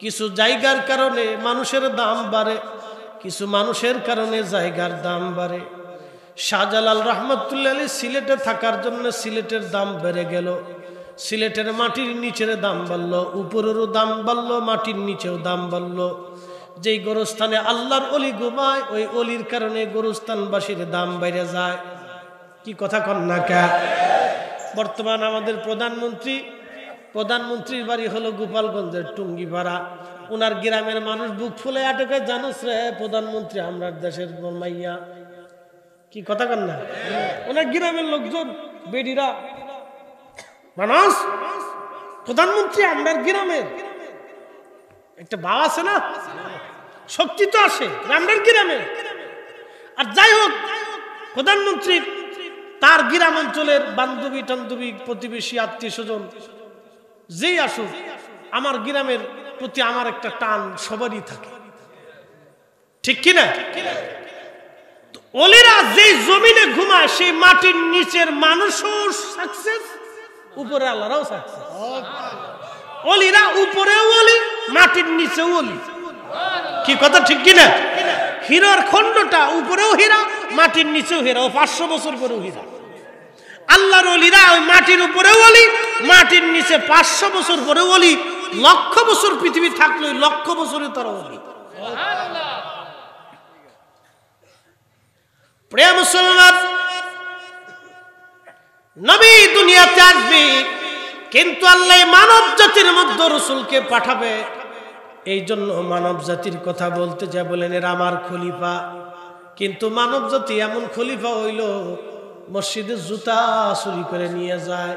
Speaker 1: কিছু জায়গার কারণে মানুষের দাম বাড়ে কিছু মানুষের কারণে জায়গার দাম বাড়ে শাহজালাল রহমতুল্লাহ আলী সিলেটে থাকার জন্য সিলেটের দাম বেড়ে গেল সিলেটের মাটির নিচের দাম বাড়লো উপরেরও দাম বাড়লো মাটির নিচেও দাম বাড়লো যেই গোরস্থানে আল্লাহর অলি ঘুমায় ওই অলির কারণে গোরস্থানবাসীর দাম বেড়ে যায় কি কথা কন্যা কে বর্তমান আমাদের প্রধানমন্ত্রী প্রধানমন্ত্রীর বাড়ি হলো গোপালগঞ্জের টুঙ্গিপাড়া ওনার গ্রামের মানুষ বুক ফুলে আটকে জানুস রে প্রধানমন্ত্রী আমরা দেশের মাইয়া কি কথা কন না ওনার গ্রামের লোকজন বেডিরা মানুষ প্রধানমন্ত্রী আমরা গ্রামের একটা বা আছে না শক্তি তো আসে আমরা গ্রামে আর যাই হোক প্রধানমন্ত্রী তার গ্রাম অঞ্চলের বান্ধবী টান্ধবী প্রতিবেশী আত্মীয় স্বজন যেই আসুক আমার গ্রামের প্রতি আমার একটা টান সবারই থাকে ঠিক কিনা অলিরা যে জমিনে ঘুমায় সেই মাটির নিচের মানুষও সাকসেস উপরে আল্লাহরাও সাকসেস অলিরা উপরেও অলি মাটির নিচেও অলি কি কথা ঠিক কিনা হীরার খণ্ডটা উপরেও হীরা মাটির নিচেও হীরা ও পাঁচশো বছর পরেও হীরা আল্লাহর অলিরা ওই মাটির উপরেও অলি মাটির নিচে পাঁচশো বছর পরেও অলি লক্ষ বছর পৃথিবী থাকলে লক্ষ বছরে তারা অলি প্রেম নবী দুনিয়াতে আসবে কিন্তু আল্লাহ মানব জাতির মধ্যে রসুলকে পাঠাবে এই জন্য মানব জাতির কথা বলতে যা বলেন এর আমার খলিফা কিন্তু মানব জাতি এমন খলিফা হইল মসজিদের জুতা চুরি করে নিয়ে যায়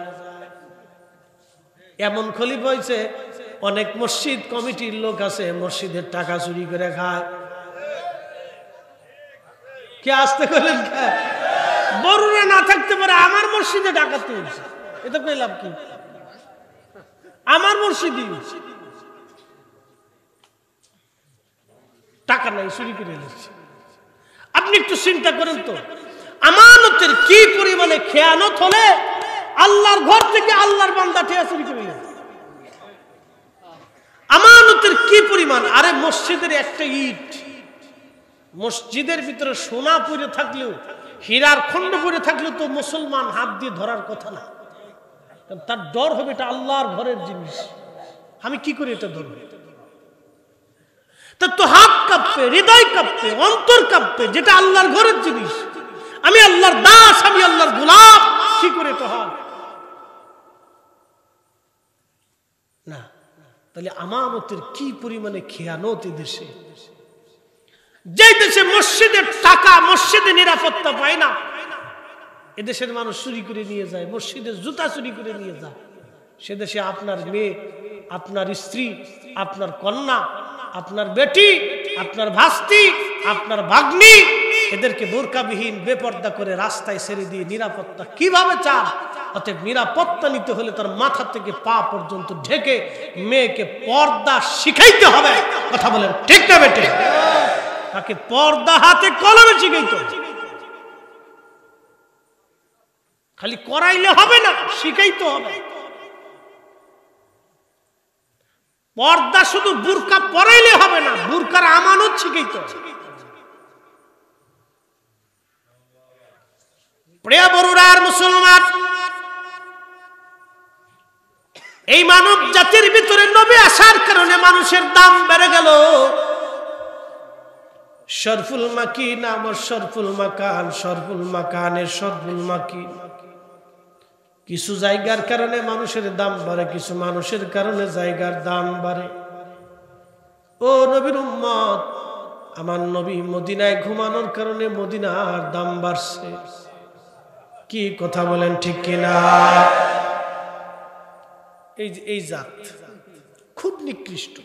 Speaker 1: এমন খলিফ হয়েছে অনেক মসজিদ কমিটির লোক আছে মসজিদের টাকা চুরি করে খায় কে আসতে করলেন বরুরে না থাকতে পারে আমার মসজিদে টাকা তুলছে এটা পেলাম কি আমার মসজিদ টাকা নাই চুরি করে আপনি একটু চিন্তা করেন তো আমানতের কি পরিমাণে খেয়ানত হলে আল্লাহর ঘর থেকে আল্লাহর বান্দা ঠেয়াচুরি করে আমানতের কি পরিমাণ আরে মসজিদের একটা ইট মসজিদের ভিতরে সোনা পরে থাকলেও হীরার খণ্ড পরে থাকলেও তো মুসলমান হাত দিয়ে ধরার কথা না তার ডর হবে এটা আল্লাহর ঘরের জিনিস আমি কি করি এটা ধরবো তা তো হাত কাঁপতে হৃদয় কাঁপতে অন্তর কাঁপতে যেটা আল্লাহর ঘরের জিনিস আমি আল্লাহর দাস আমি আল্লাহর গোলাপ কি করে তো হয় না তাহলে আমামতের কি পরিমাণে খেয়ানত দেশে যে দেশে মসজিদের টাকা মসজিদে নিরাপত্তা পায় না এদেশের মানুষ চুরি করে নিয়ে যায় মসজিদের জুতা চুরি করে নিয়ে যায় সে দেশে আপনার মেয়ে আপনার স্ত্রী আপনার কন্যা আপনার বেটি আপনার ভাস্তি আপনার ভাগ্নি এদেরকে বোরকাবিহীন বেপর্দা করে রাস্তায় ছেড়ে দিয়ে নিরাপত্তা কিভাবে চান অতএব নিরাপত্তা নিতে হলে তার মাথা থেকে পা পর্যন্ত ঢেকে মেয়েকে পর্দা শিখাইতে হবে কথা বলেন ঠিক না বেটে তাকে পর্দা হাতে কলমে শিখাইতে খালি করাইলে হবে না শিখাইতে হবে পর্দা শুধু বুরকা পরাইলে হবে না বুরকার আমানত শিখাইতে হবে প্রিয় বরুরার মুসলমান এই মানব জাতির ভিতরে নবী আসার কারণে মানুষের দাম বেড়ে গেল সরফুল মাকি নাম সরফুল মাকান সরফুল মাকানের সরফুল মাকি কিছু জায়গার কারণে মানুষের দাম বাড়ে কিছু মানুষের কারণে জায়গার দাম বাড়ে ও নবীর উম্মত আমার নবী মদিনায় ঘুমানোর কারণে মদিনার দাম বাড়ছে কি কথা বলেন ঠিক কিনা এই এই জাত খুব নিকৃষ্ট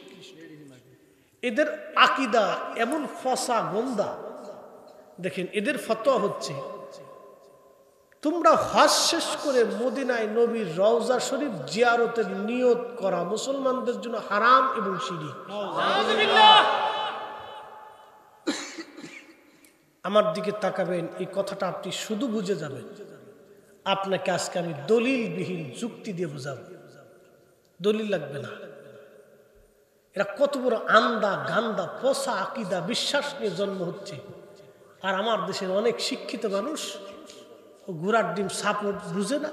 Speaker 1: এদের আকিদা এমন ফসা গন্দা দেখেন এদের ফতোয়া হচ্ছে তোমরা হজ শেষ করে মদিনায় নবীর রওজা শরীফ জিয়ারতের নিয়ত করা মুসলমানদের জন্য হারাম এবং সিঁড়ি আমার দিকে তাকাবেন এই কথাটা আপনি শুধু বুঝে যাবেন আপনাকে আজকে আমি দলিলবিহীন যুক্তি দিয়ে বোঝাবো দলিল লাগবে না এরা কত বড় আন্দা গান্দা পোসা আকিদা বিশ্বাস নিয়ে জন্ম হচ্ছে আর আমার দেশের অনেক শিক্ষিত মানুষ ঘোড়ার ডিম সাপোর্ট বুঝে না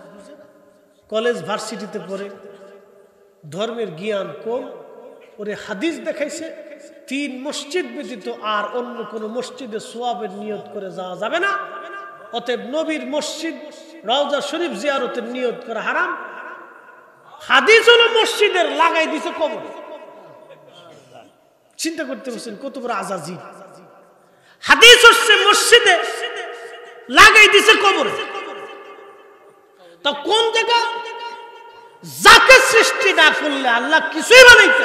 Speaker 1: কলেজ ভার্সিটিতে পড়ে ধর্মের জ্ঞান কম ওরে হাদিস দেখাইছে তিন মসজিদ ব্যতীত আর অন্য কোনো মসজিদে সোয়াবের নিয়ত করে যাওয়া যাবে না অতএব নবীর মসজিদ রওজা শরীফ জিয়ারতের নিয়ত করে হারাম হাদিস হলো মসজিদের লাগাই দিছে কবর চিন্তা করতে পারছেন কত বড় আজাজি হাদিস হচ্ছে মসজিদে লাগাই দিছে কবর তা কোন জায়গা যাকে সৃষ্টি না করলে আল্লাহ কিছুই বানাইতে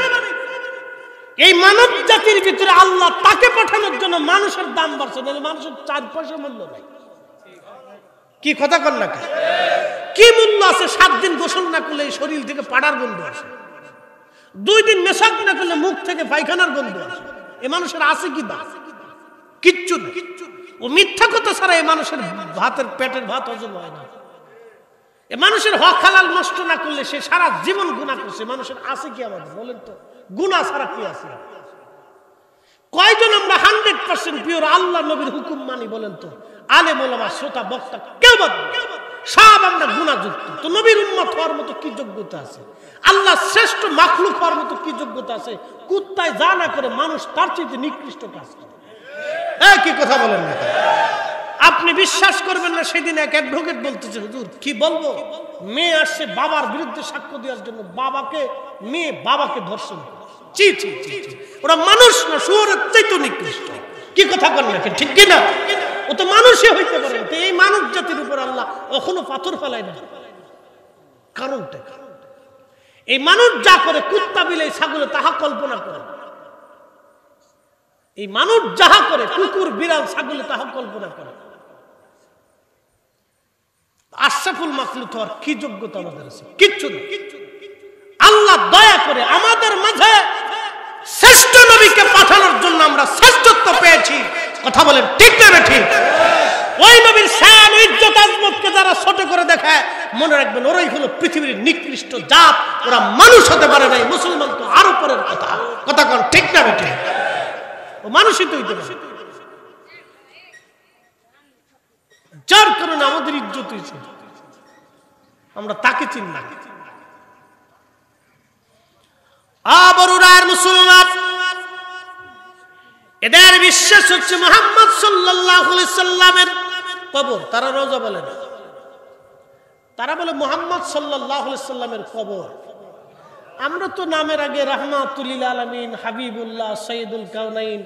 Speaker 1: এই মানব জাতির ভিতরে আল্লাহ তাকে পাঠানোর জন্য মানুষের দাম বাড়ছে মানুষের চার পয়সা মূল্য নাই কি কথা কর না কি মূল্য আছে সাত দিন গোসল না করলে শরীর থেকে পাড়ার গন্ধ আসে দুই দিন মেশাক না করলে মুখ থেকে পায়খানার গন্ধ আসে এ মানুষের আছে কি বা কিচ্ছু কিচ্ছু ও মিথ্যা কথা ছাড়া এ মানুষের ভাতের পেটের ভাত হজম হয় না এ মানুষের হক হালাল নষ্ট না করলে সে সারা জীবন গুণা করছে মানুষের আছে কি আমাদের বলেন তো গুণা ছাড়া কি আছে কয়জন আমরা হান্ড্রেড পার্সেন্ট পিওর আল্লাহ নবীর হুকুম মানি বলেন তো আলে মোলামা শ্রোতা বক্তা কেউ বাদ সব আমরা গুণাযুক্ত তো নবীর উন্মত হওয়ার মতো কি যোগ্যতা আছে আল্লাহ শ্রেষ্ঠ মাখলুক হওয়ার মতো কি যোগ্যতা আছে কুত্তায় যা না করে মানুষ তার চেয়ে নিকৃষ্ট কাজ করে কি কথা বলেন না আপনি বিশ্বাস করবেন না সেদিন এক অ্যাডভোকেট বলতেছে হুজুর কি বলবো মেয়ে আসছে বাবার বিরুদ্ধে সাক্ষ্য দেওয়ার জন্য বাবাকে মেয়ে বাবাকে ধর্ষণ চি চি ওরা মানুষ না শহরের চাইতো নিকৃষ্ট কি কথা বলেন না ঠিক কিনা ও তো মানুষই হইতে পারে তো এই মানব জাতির উপর আল্লাহ কখনো পাথর ফেলায় না কারণটা এই মানুষ যা করে কুত্তা বিলে ছাগলে তাহা কল্পনা করে এই মানুষ যাহা করে কুকুর বিড়াল ছাগলে তাহা কল্পনা করে আশরাফুল মাকলুত হওয়ার কি যোগ্যতা আমাদের আছে কিচ্ছু না আল্লাহ দয়া করে আমাদের মাঝে শ্রেষ্ঠ নবীকে পাঠানোর জন্য আমরা শ্রেষ্ঠত্ব পেয়েছি কথা বলেন ঠিক না ঠিক ওই নবীর শান ইজ্জত আজমতকে যারা ছোট করে দেখায় মনে রাখবেন ওরাই হলো পৃথিবীর নিকৃষ্ট জাত ওরা মানুষ হতে পারে নাই মুসলমান তো আরো পরের কথা কথা কন ঠিক না বেটে ও মানুষই তো ইজ্জত যার কারণে আমাদের ইজ্জত হয়েছে আমরা তাকে চিন না মুসলমান এদের বিশ্বাস হচ্ছে মোহাম্মদ সাল্লামের কবর তারা রোজা বলে না তারা বলে মোহাম্মদ সাল্লামের কবর আমরা তো নামের আগে আলমিন হাবিবুল্লাহ সৈয়দুল কাউনাইন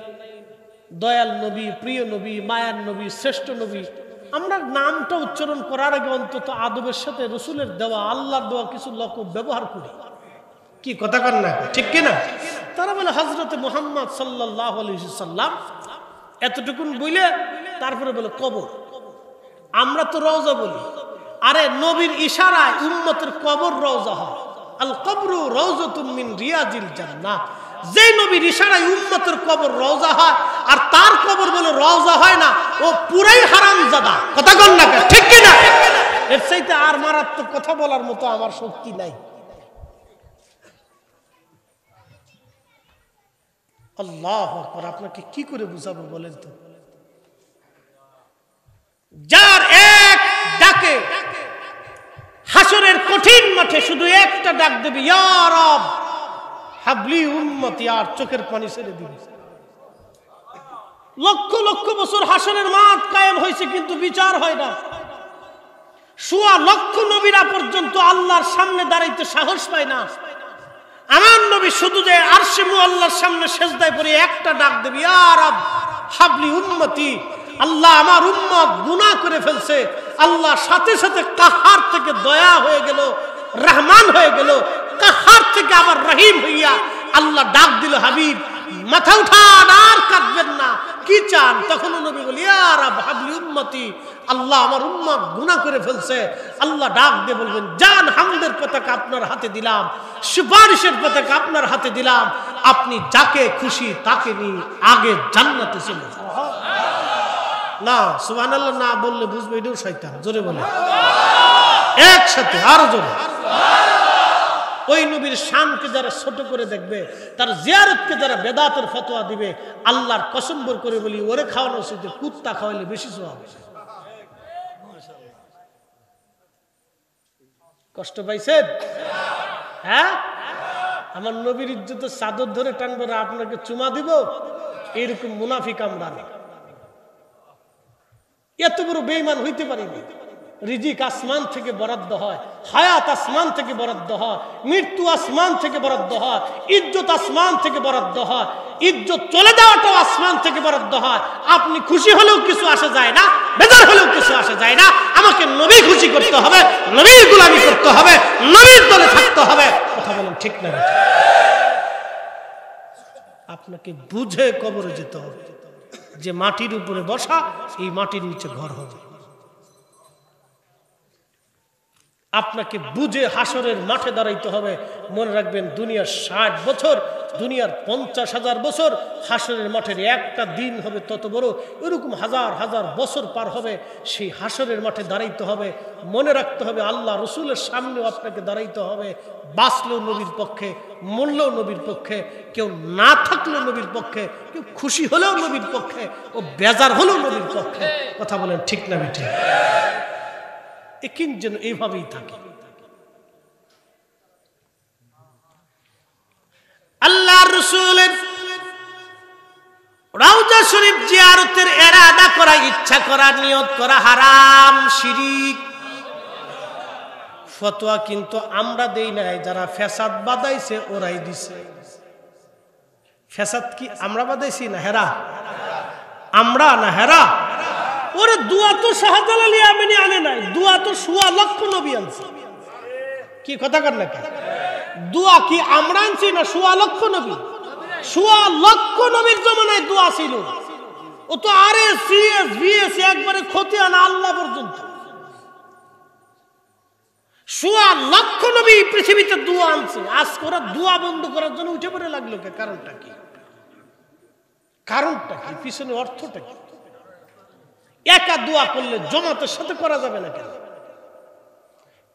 Speaker 1: দয়াল নবী প্রিয় নবী মায়ার নবী শ্রেষ্ঠ নবী আমরা নামটা উচ্চারণ করার আগে অন্তত আদবের সাথে রসুলের দেওয়া আল্লাহর দেওয়া কিছু লক ব্যবহার করি কি কথা কর না ঠিক কিনা তারা বলে হজরত মোহাম্মদ সাল্লাম এতটুকুন বইলে তারপরে বলে কবর আমরা তো রওজা বলি আরে নবীর ইশারায় উম্মতের কবর রওজা হয় আল কবরু রওজাতুন মিন রিয়াজিল জান্নাত যে নবীর ইশারায় উম্মতের কবর রওজা হয় আর তার কবর বলে রওজা হয় না ও পুরাই হারাম জাদা কথা কন না ঠিক কিনা এর চাইতে আর মারাত্মক কথা বলার মতো আমার শক্তি নাই আল্লাহ আকবর আপনাকে কি করে বুঝাবো বলেন তো যার এক ডাকে হাসরের কঠিন মাঠে শুধু একটা ডাক দেবে ইয়ার হাবলি উন্মতি আর চোখের পানি ছেড়ে দিবে লক্ষ লক্ষ বছর হাসনের মাঠ কায়েম হয়েছে কিন্তু বিচার হয় না সোয়া লক্ষ নবীরা পর্যন্ত আল্লাহর সামনে দাঁড়াইতে সাহস পায় না আমার নবী শুধু যে আরশে মুআল্লার সামনে সেজদায় পড়ে একটা ডাক দেবে আর হাবলি উন্মতি আল্লাহ আমার উম্মত গুনা করে ফেলছে আল্লাহ সাথে সাথে কাহার থেকে দয়া হয়ে গেল রহমান হয়ে গেল কাহার থেকে আবার রহিম হইয়া আল্লাহ ডাক দিল হাবিব মাথা উঠান আর কাঁদবেন না কি চান তখন নবী বলি আর ভাবলি উন্মতি আল্লাহ আমার উম্মত গুণা করে ফেলছে আল্লাহ ডাক দিয়ে বলবেন যান হামদের পতাকা আপনার হাতে দিলাম সুপারিশের পতাকা আপনার হাতে দিলাম আপনি যাকে খুশি তাকে নিয়ে আগে জান্নাতে চলে না সুবান আল্লাহ না বললে বুঝবে এটাও সাইতাম জোরে বলে একসাথে আরো জোরে ওই নবীর শানকে যারা ছোট করে দেখবে তার জিয়ারতকে যারা বেদাতের ফতোয়া দিবে আল্লাহর কসম্বর করে বলি ওরে খাওয়ানো উচিত কুত্তা খাওয়াইলে বেশি সোয়াব কষ্ট পাইছে হ্যাঁ আমার নবীর ইজ্জত চাদর ধরে টানবো না আপনাকে চুমা দিব এরকম মুনাফিক আমরা এত বড় বেইমান হইতে পারিনি রিজিক আসমান থেকে বরাদ্দ হয় হায়াত আসমান থেকে বরাদ্দ হয় মৃত্যু আসমান থেকে বরাদ্দ হয় ইজ্জত আসমান থেকে বরাদ্দ হয় ইজ্জত চলে যাওয়াটাও আসমান থেকে বরাদ্দ হয় আপনি খুশি হলেও কিছু আসা যায় না বেজার হলেও কিছু আসা যায় না আমাকে নবী খুশি করতে হবে নবীর গুলামি করতে হবে নবীর দলে থাকতে হবে কথা বলেন ঠিক না আপনাকে বুঝে কবরে যেতে হবে যে মাটির উপরে বসা এই মাটির নিচে ঘর হবে আপনাকে বুঝে হাসরের মাঠে দাঁড়াইতে হবে মনে রাখবেন দুনিয়ার ষাট বছর দুনিয়ার পঞ্চাশ হাজার বছর হাসরের মাঠের একটা দিন হবে তত বড় এরকম হাজার হাজার বছর পার হবে সেই হাসরের মাঠে দাঁড়াইতে হবে মনে রাখতে হবে আল্লাহ রসুলের সামনেও আপনাকে দাঁড়াইতে হবে বাঁচলেও নবীর পক্ষে মরলেও নবীর পক্ষে কেউ না থাকলেও নবীর পক্ষে কেউ খুশি হলেও নবীর পক্ষে ও বেজার হলেও নবীর পক্ষে কথা বলেন ঠিক না ঠিক একিন যেন এইভাবেই থাকে আল্লাহ রসুলের রাউজা শরীফ করা ইচ্ছা করা নিয়ত করা হারাম শিরিক ফতোয়া কিন্তু আমরা দেই নাই যারা ফ্যাসাদ বাদাইছে ওরাই দিছে ফ্যাসাদ কি আমরা বাদাইছি না হেরা আমরা না হেরা ওরে দুয়া তো শাহজালালি আমিনি আনে নাই দুয়া তো সুয়া লক্ষ নবী আনছে কি কথা কর নাকি দুয়া কি আমরা আনছি না সুয়া লক্ষ নবী সুয়া লক্ষ নবীর জমানায় দুয়া ছিল ও তো আর এস সিএস বিএস একবারে ক্ষতি আনা আল্লাহ পর্যন্ত সোয়া লক্ষ নবী পৃথিবীতে দুয়া আনছে আজ করে দুয়া বন্ধ করার জন্য উঠে পড়ে লাগলো কে কারণটা কি কারণটা কি পিছনে অর্থটা কি একা দোয়া করলে জমাতের সাথে করা যাবে না কেন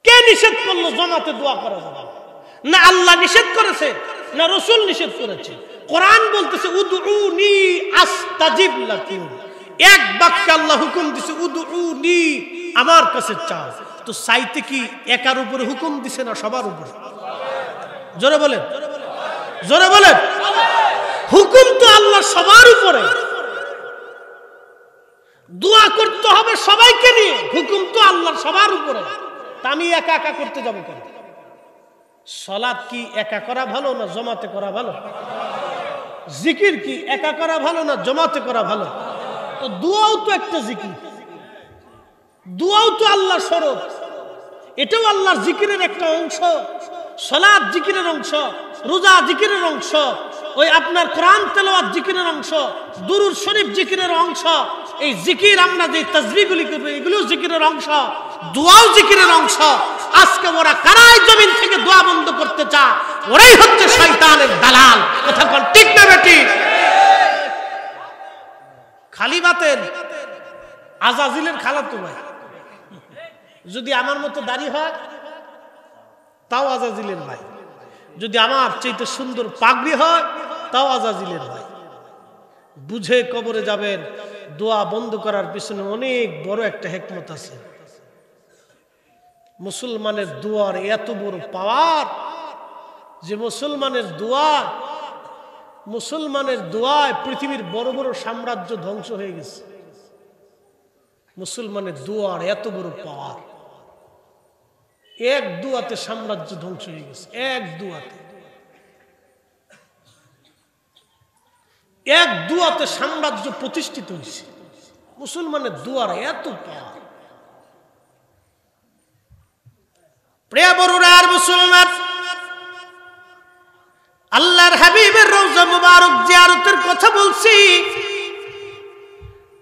Speaker 1: কে নিষেধ করলো জমাতে দোয়া করা যাবে না আল্লাহ নিষেধ করেছে না রসুল নিষেধ করেছে কোরআন বলতেছে উদুনি আস্তাজিব লাকুম এক বাক্যে আল্লাহ হুকুম দিছে উদুনি আমার কাছে চাও তো সাইতে কি একার উপরে হুকুম দিছে না সবার উপরে জোরে বলেন জোরে বলে হুকুম তো আল্লাহ সবার উপরে দোয়া করতে হবে সবাইকে নিয়ে হুকুম তো আল্লাহ সবার উপরে আমি একা একা করতে যাবো কেন সলাদ কি একা করা ভালো না জমাতে করা ভালো জিকির কি একা করা ভালো না জমাতে করা ভালো তো দুয়াও তো একটা জিকির দুয়াও তো আল্লাহ স্বরূপ এটাও আল্লাহর জিকিরের একটা অংশ সলাদ জিকিরের অংশ রোজা জিকিরের অংশ ওই আপনার ক্রান্ত জিকিরের অংশ দুরুর শরীফ জিকিরের অংশ এই জিকির আমরা যে তসবিগুলি করবো এগুলো জিকিরের অংশ দোয়াও জিকিরের অংশ আজকে ওরা কারাই জমিন থেকে দোয়া বন্ধ করতে চা ওরাই হচ্ছে শৈতানের দালাল কথা বল ঠিক না বেটি খালি বাতেন আজাজিলের খালা তো ভাই যদি আমার মতো দাড়ি হয় তাও আজাজিলের ভাই যদি আমার চাইতে সুন্দর পাগড়ি হয় তাও আজাজিলের ভাই বুঝে কবরে যাবেন দোয়া বন্ধ করার পিছনে অনেক বড় একটা হেকমত আছে মুসলমানের দোয়ার এত বড় পাওয়ার যে মুসলমানের দোয়া মুসলমানের দোয়ায় পৃথিবীর বড় বড় সাম্রাজ্য ধ্বংস হয়ে গেছে মুসলমানের দোয়ার এত বড় পাওয়ার এক দুয়াতে সাম্রাজ্য ধ্বংস হয়ে গেছে এক দুয়াতে এক দুয়াতে সাম্রাজ্য প্রতিষ্ঠিত হয়েছে মুসলমানের দুয়ার এত পাওয়া আর মুসলমান আল্লাহর হাবিবের রোজা মুবারক জিয়ারতের কথা বলছি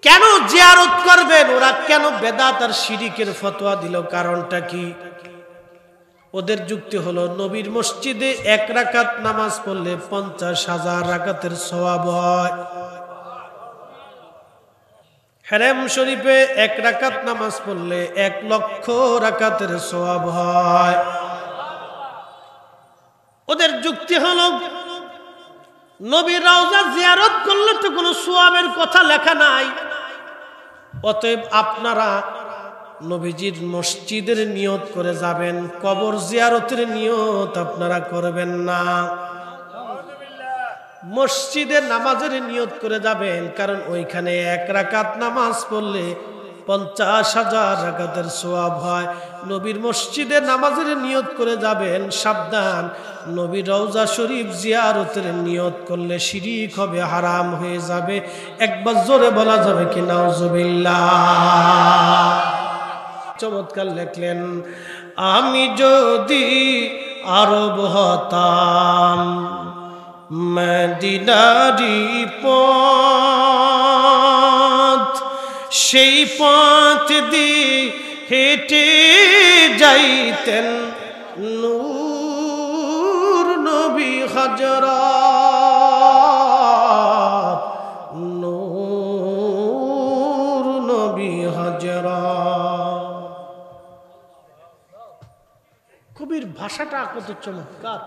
Speaker 1: কেন জিয়ারত করবেন ওরা কেন বেদাত আর শিরিকের ফতোয়া দিল কারণটা কি ওদের যুক্তি হলো নবীর মসজিদে এক রাকাত নামাজ পড়লে পঞ্চাশ হাজার রাকাতের সবাব হয় হেরেম শরীফে এক রাকাত নামাজ পড়লে এক লক্ষ রাকাতের সবাব হয় ওদের যুক্তি হলো নবীর রাউজা জিয়ারত করলে তো কোনো সোয়াবের কথা লেখা নাই অতএব আপনারা নবীজির মসজিদের নিয়ত করে যাবেন কবর জিয়ারতের নিয়ত আপনারা করবেন না মসজিদে নামাজের নিয়ত করে যাবেন কারণ ওইখানে এক রাকাত নামাজ পড়লে পঞ্চাশ হাজার রাকাতের সোয়াব হয় নবীর মসজিদে নামাজের নিয়ত করে যাবেন সাবধান নবীর রওজা শরীফ জিয়ারতের নিয়ত করলে শিরিক হবে হারাম হয়ে যাবে একবার জোরে বলা যাবে কি নাউজবিল্লা চমৎকার লেখলেন আমি যদি আরব হতাম মদিনারি পথ সেই পথ দি হেঁটে যাইতেন নূর নবী হজরা ভাষাটা কত চমৎকার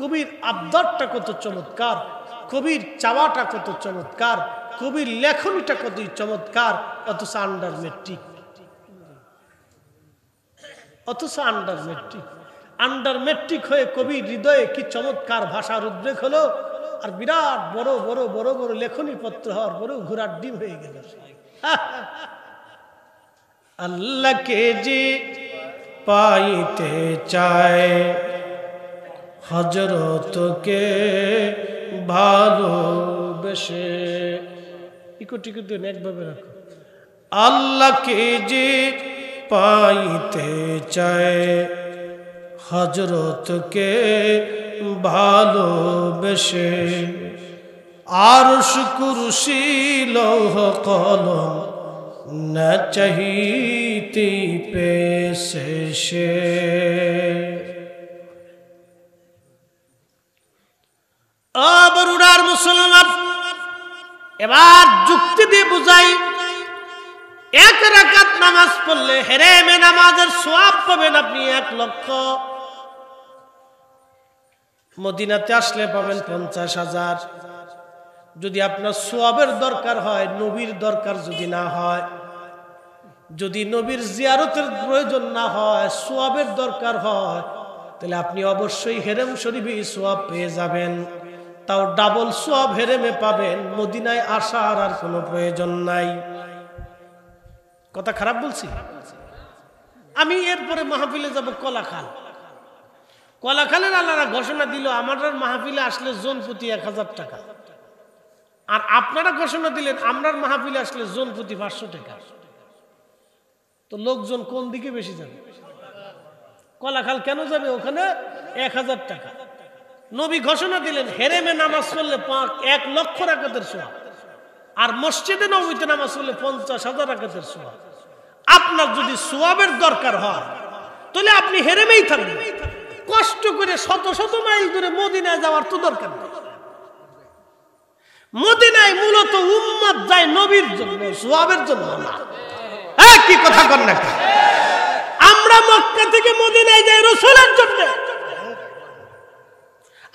Speaker 1: কবির আবদারটা কত চমৎকার কবির চাওয়াটা কত চমৎকার কবির লেখনটা কতই চমৎকার অথচ আন্ডার মেট্রিক অথচ আন্ডার মেট্রিক আন্ডার মেট্রিক হয়ে কবির হৃদয়ে কি চমৎকার ভাষার উদ্রেক হলো আর বিরাট বড় বড় বড় বড় লেখনী পত্র হওয়ার পরেও ঘোরার ডিম হয়ে গেল আল্লাহকে যে পাইতে চায় হজরতকে ভালোবেসে ইকুটি কিন্তু একভাবে রাখো আল্লাহকে যে পাইতে চায় হজরতকে ভালোবেসে আর কুরুশি লৌহ কলম না চাহিয়ে প্রীতি পেশে সে মুসলমান এবার যুক্তি দিয়ে বুঝাই এক রাকাত নামাজ পড়লে হেরে মে নামাজের সোয়াব পাবেন আপনি এক লক্ষ মদিনাতে আসলে পাবেন পঞ্চাশ হাজার যদি আপনার সোয়াবের দরকার হয় নবীর দরকার যদি না হয় যদি নবীর জিয়ারতের প্রয়োজন না হয় সোয়াবের দরকার হয় তাহলে আপনি অবশ্যই হেরেম শরীফে সোয়াব পেয়ে যাবেন তাও ডাবল সোয়াব হেরেমে পাবেন মদিনায় আসার আর কোনো প্রয়োজন নাই কথা খারাপ বলছি আমি এরপরে মাহফিলে যাব কলাখাল কলাখালের আলারা ঘোষণা দিল আমার মাহফিলে আসলে জোন প্রতি এক হাজার টাকা আর আপনারা ঘোষণা দিলেন আমরার মাহফিলে আসলে জোন প্রতি পাঁচশো টাকা তো লোকজন কোন দিকে বেশি যাবে কলাখাল কেন যাবে ওখানে এক হাজার টাকা নবী ঘোষণা দিলেন হেরেমে নামাজ পড়লে এক লক্ষ রাকাতের সোয়া আর মসজিদে নবীতে নামাজ পড়লে পঞ্চাশ হাজার রাকাতের সোয়া আপনার যদি সোয়াবের দরকার হয় তাহলে আপনি হেরেমেই থাকবেন কষ্ট করে শত শত মাইল দূরে মদিনায় যাওয়ার তো দরকার নেই মদিনায় মূলত উম্মাদ যায় নবীর জন্য সোয়াবের জন্য না কি কথা কর না আমরা মক্কা থেকে মদিনায় যাই রসুলের জন্য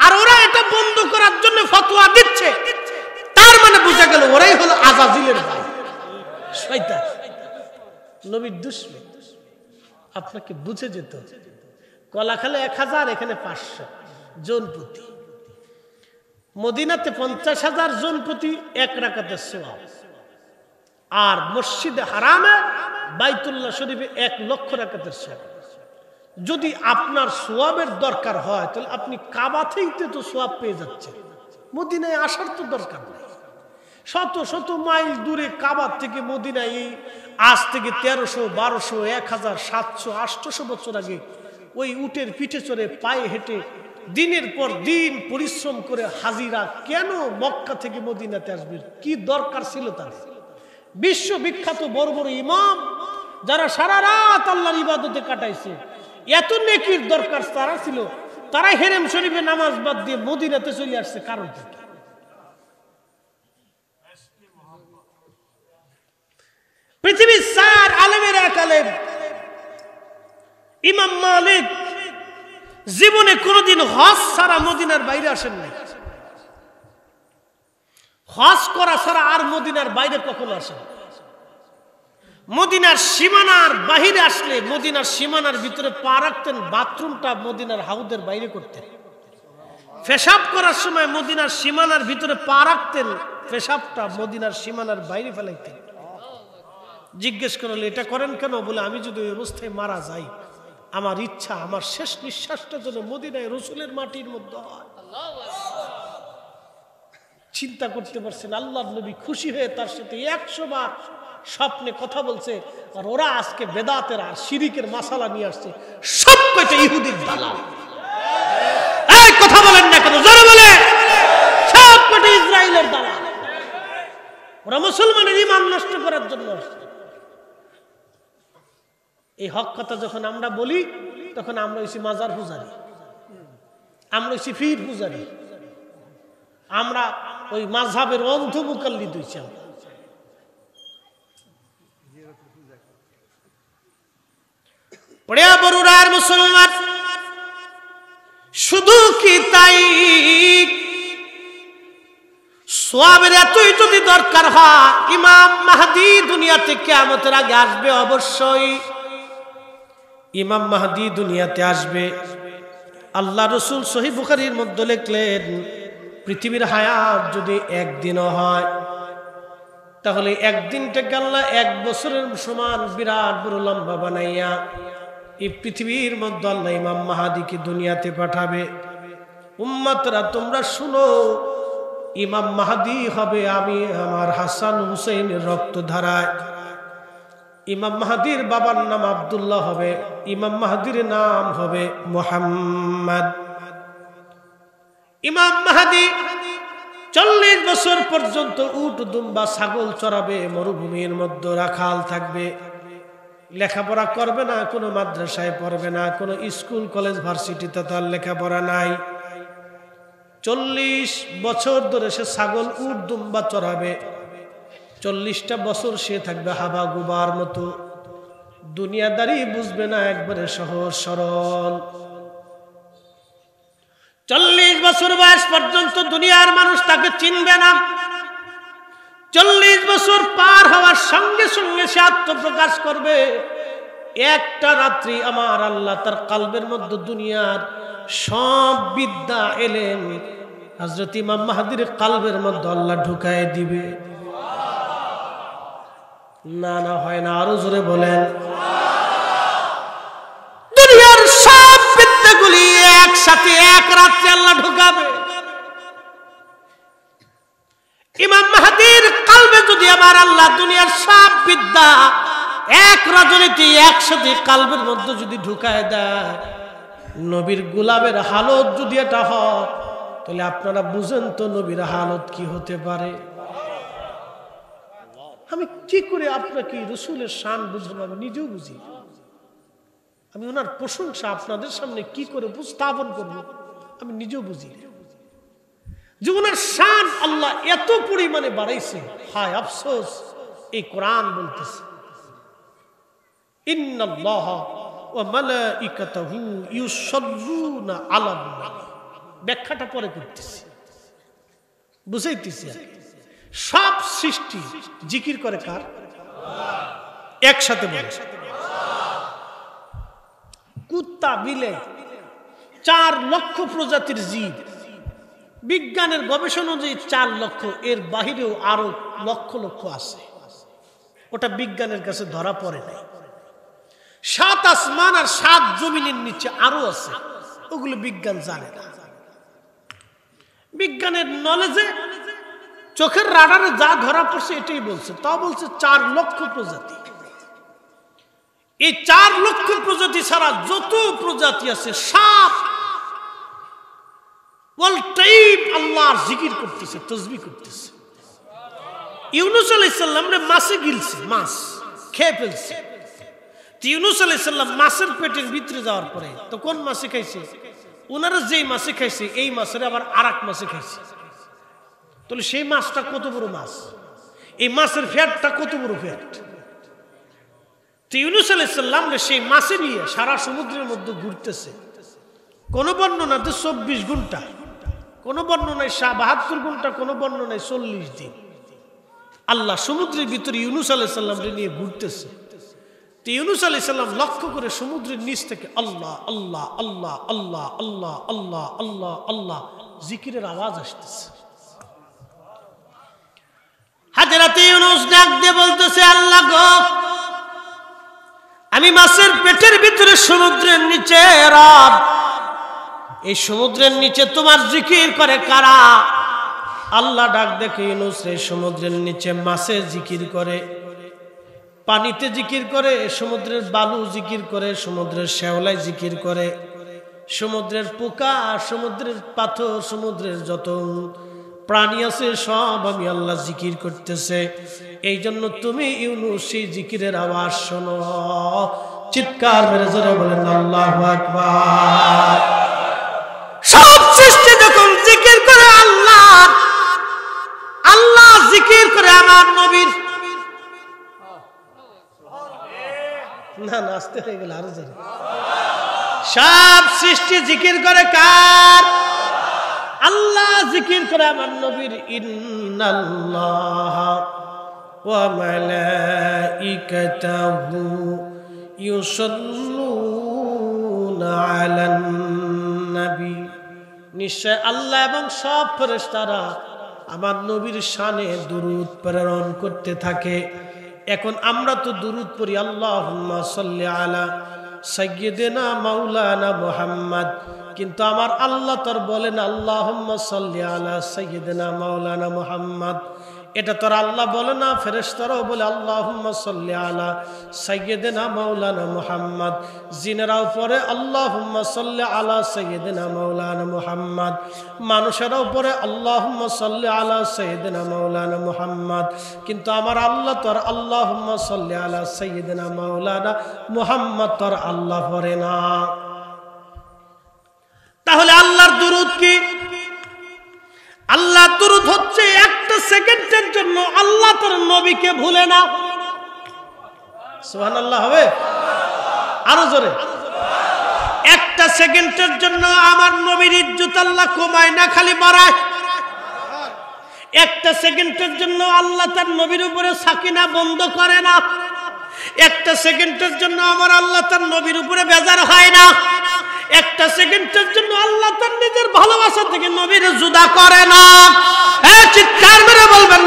Speaker 1: আর ওরা এটা বন্ধ করার জন্য ফতোয়া দিচ্ছে তার মানে বোঝা গেল ওরাই হলো আজাজিলের ভাই নবীর আপনাকে বুঝে যেত কলা খালে এক হাজার এখানে পাঁচশো জনপতি মদিনাতে পঞ্চাশ হাজার জনপতি এক রাখাতে সোয়া আর মসজিদে হারামে বাইতুল্লাহ শরীফে এক লক্ষ রাকাতের সব যদি আপনার সোয়াবের দরকার হয় তাহলে আপনি কাবাতেই তো সোয়াব পেয়ে যাচ্ছেন মদিনায় আসার তো দরকার নেই শত শত মাইল দূরে কাবার থেকে মদিনায় আজ থেকে তেরোশো বারোশো এক হাজার সাতশো আটশোশো বছর আগে ওই উটের পিঠে চড়ে পায়ে হেঁটে দিনের পর দিন পরিশ্রম করে হাজিরা কেন মক্কা থেকে মদিনাতে আসবে কি দরকার ছিল তাদের বিশ্ব বিখ্যাত বড় বড় ইমাম যারা সারা রাত আল্লাহর ইবাদতে কাটাইছে এত নেকির দরকার তারা ছিল তারা হেরেম শরীফে নামাজ বাদ দিয়ে মদিনাতে চলে আসছে কারণ পৃথিবীর চার আলেমের এক আলেম ইমাম মালিক জীবনে কোনোদিন হস ছাড়া মদিনার বাইরে আসেন নাই হজ করা ছাড়া আর মদিনার বাইরে কখনো আসে মদিনার সীমানার বাহিরে আসলে মদিনার সীমানার ভিতরে পা রাখতেন বাথরুমটা মদিনার হাউদের বাইরে করতেন পেশাব করার সময় মদিনার সীমানার ভিতরে পা রাখতেন পেশাবটা মদিনার সীমানার বাইরে ফেলাইতেন জিজ্ঞেস করলে এটা করেন কেন বলে আমি যদি ওই অবস্থায় মারা যাই আমার ইচ্ছা আমার শেষ নিঃশ্বাসটা যেন মদিনায় রসুলের মাটির মধ্যে হয় চিন্তা করতে পারছেন আল্লাহ নবী খুশি হয়ে তার সাথে একশো বার স্বপ্নে কথা বলছে আর ওরা আজকে বেদাতের আর সিরিকের মাসালা নিয়ে আসছে সব ইহুদির দালাল কথা বলেন না কেন জোরে বলে সব ইসরায়েলের দালাল ওরা মুসলমানের ইমান নষ্ট করার জন্য এই হক কথা যখন আমরা বলি তখন আমরা হইছি মাজার পূজারি আমরা হইছি ফির পূজারি আমরা ওই মাঝহের অন্ধ মুকাল্লি দুইছে পড়িয়া মুসলমান শুধু কি তাই সোয়াবের এতই যদি দরকার হয় ইমাম মাহাদি দুনিয়াতে কেমতের আগে আসবে অবশ্যই ইমাম মাহাদি দুনিয়াতে আসবে আল্লাহ রসুল সহি বুখারির মধ্যে লিখলেন পৃথিবীর হায়াত যদি একদিনও হয় তাহলে একদিনটাকে আল্লাহ এক বছরের সমান বিরাট বড় লম্বা বানাইয়া এই পৃথিবীর মধ্যে আল্লাহ ইমাম মাহাদিকে দুনিয়াতে পাঠাবে উম্মাতরা তোমরা শুনো ইমাম মাহাদি হবে আমি আমার হাসান হুসেনের রক্ত ধারায় ইমাম মাহাদির বাবার নাম আবদুল্লাহ হবে ইমাম মাহাদির নাম হবে মোহাম্মদ ইমাম মাহাদি চল্লিশ বছর পর্যন্ত উট দুম্বা ছাগল চড়াবে মরুভূমির মধ্যে রাখাল থাকবে লেখাপড়া করবে না কোনো মাদ্রাসায় পড়বে না কোনো স্কুল কলেজ ভার্সিটিতে তার লেখাপড়া নাই চল্লিশ বছর ধরে সে ছাগল উট দুম্বা চড়াবে চল্লিশটা বছর সে থাকবে হাবা গুবার মতো দুনিয়াদারি বুঝবে না একবারে সহজ সরল চল্লিশ বছর বয়স পর্যন্ত দুনিয়ার মানুষ তাকে চিনবে না চল্লিশ বছর পার হওয়ার সঙ্গে সঙ্গে সে আত্মপ্রকাশ করবে একটা রাত্রি আমার আল্লাহ তার কালবের মধ্যে দুনিয়ার সব বিদ্যা এলেন হজরত ইমাম মাহাদির কালবের মধ্যে আল্লাহ ঢুকায় দিবে না না হয় না আরো জোরে বলেন একসাথে এক রাত্রে আল্লাহ ঢুকাবে ইমাম মাহাদির কালবে যদি আমার আল্লাহ দুনিয়ার সব বিদ্যা এক রাজনীতি একসাথে কালবের মধ্যে যদি ঢুকায় দেয় নবীর গুলাবের হালত যদি এটা হয় তাহলে আপনারা বুঝেন তো নবীর হালত কি হতে পারে আমি কি করে আপনাকে রসুলের শান বুঝলাম নিজেও বুঝি আমি ওনার প্রশংসা আপনাদের সামনে কি করে উপস্থাপন করব আমি নিজেও বুঝি যে ওনার শান আল্লাহ এত পরিমাণে বাড়াইছে হায় আফসোস এই কোরআন বলতেছে ব্যাখ্যাটা পরে করতেছি বুঝাইতেছি সব সৃষ্টি জিকির করে কার একসাথে একসাথে কুত্তা বিলে চার লক্ষ প্রজাতির জীব বিজ্ঞানের গবেষণা অনুযায়ী চার লক্ষ এর বাহিরেও আরো লক্ষ লক্ষ আছে ওটা বিজ্ঞানের কাছে ধরা পড়ে নাই সাত আসমান আর সাত জমিনের নিচে আরো আছে ওগুলো বিজ্ঞান জানে না বিজ্ঞানের নলেজে চোখের রাডারে যা ধরা পড়ছে এটাই বলছে তা বলছে চার লক্ষ প্রজাতি এই চার লক্ষ প্রজাতি ছাড়া যত প্রজাতি আছে সাপ অল টাইম আল্লাহর জিকির করতেছে তসবি করতেছে ইউনুস আলাইসাল্লাম রে মাছে গিলছে মাছ খেয়ে ফেলছে ইউনুস আলাইসাল্লাম মাছের পেটের ভিতরে যাওয়ার পরে তো কোন মাছে খাইছে ওনারা যেই মাছে খাইছে এই মাছের আবার আর এক মাছে খাইছে তাহলে সেই মাছটা কত বড় মাছ এই মাছের ফ্যাটটা কত বড় ফ্যাট তো ইউনুস আলাইসাল্লামরে সেই মাছের ইয়ে সারা সমুদ্রের মধ্যে ঘুরতেছে কোনো বর্ণনা তো চব্বিশ ঘন্টা কোনো বর্ণনায় সা বাহাত্তর ঘন্টা কোনো বর্ণনায় চল্লিশ দিন আল্লাহ সমুদ্রের ভিতরে ইউনুস আলাইসাল্লামরে নিয়ে ঘুরতেছে তো ইউনুস আলাইসাল্লাম লক্ষ্য করে সমুদ্রের নিচ থেকে আল্লাহ আল্লাহ আল্লাহ আল্লাহ আল্লাহ আল্লাহ আল্লাহ আল্লাহ জিকিরের আওয়াজ আসতেছে হাজারাতে ইউনুস ডাক দিয়ে বলতেছে আল্লাহ গো আমি মাছের পেটের ভিতরে সমুদ্রের নিচে রব এই সমুদ্রের নিচে তোমার জিকির করে কারা আল্লাহ ডাক দেখে ইউনুস এই সমুদ্রের নিচে মাছে জিকির করে পানিতে জিকির করে সমুদ্রের বালু জিকির করে সমুদ্রের শ্যাওলায় জিকির করে সমুদ্রের পোকা সমুদ্রের পাথর সমুদ্রের যত প্রাণী আছে সব আমি আল্লাহ জিকির করতেছে এই জন্য তুমি ইউনুসি জিকিরের আওয়াজ শোনো চিৎকার মেরে জোরে বলেন আল্লাহ আকবার সব সৃষ্টি যখন জিকির করে আল্লাহ আল্লাহ জিকির করে আমার নবীর না না আসতে হয়ে গেল আরো জোরে সব সৃষ্টি জিকির করে কার আল্লাহ জিকির করে আমার নবীর ইন্নাল্লাহ ওয়া মালাইকাতাহু ইউসাল্লুনা আলান নবী নিশ্চয় আল্লাহ এবং সব ফেরেশতারা আমার নবীর শানে দুরুদ প্রেরণ করতে থাকে এখন আমরা তো দুরুদ পড়ি আল্লাহ সাল্লি আলা সৈয়দেনা মাউলানা মোহাম্মদ কিন্তু আমার আল্লাহ তোর বলেন আল্লাহ সাল্লি আলা সৈয়দেনা মাওলানা মোহাম্মদ এটা তোর আল্লাহ বলে না ফেরেস্তারাও বলে আল্লাহ আলা সৈয়দিনা মৌলানা মুহাম্মদ জিনেরাও পরে আল্লাহ সাল্লাহ আলা সৈয়দিনা মৌলানা মুহাম্মদ মানুষেরাও পরে আল্লাহ সাল্লাহ আলা সৈয়দিনা মৌলানা মুহাম্মদ কিন্তু আমার আল্লাহ তোর আল্লাহ সাল্লাহ আলা সৈয়দিনা মৌলানা মুহাম্মদ তোর আল্লাহ পরে না তাহলে আল্লাহর দুরুদ কি আল্লাহ দুরুদ হচ্ছে এক একটা সেকেন্ডের জন্য আল্লাহ তোর নবীকে ভুলে না সোহান আল্লাহ হবে আরো জোরে একটা সেকেন্ডের জন্য আমার নবীর ইজ্জত আল্লাহ কমায় না খালি মারায় একটা সেকেন্ডের জন্য আল্লাহ তার নবীর উপরে সাকিনা বন্ধ করে না একটা সেকেন্ডের জন্য আমার আল্লাহ তার নবীর উপরে বেজার হয় না একটা সেকেন্ডের জন্য আল্লাহ তার নিজের ভালোবাসা থেকে নবীর জুদা করে না চিৎকার মেরে বলবেন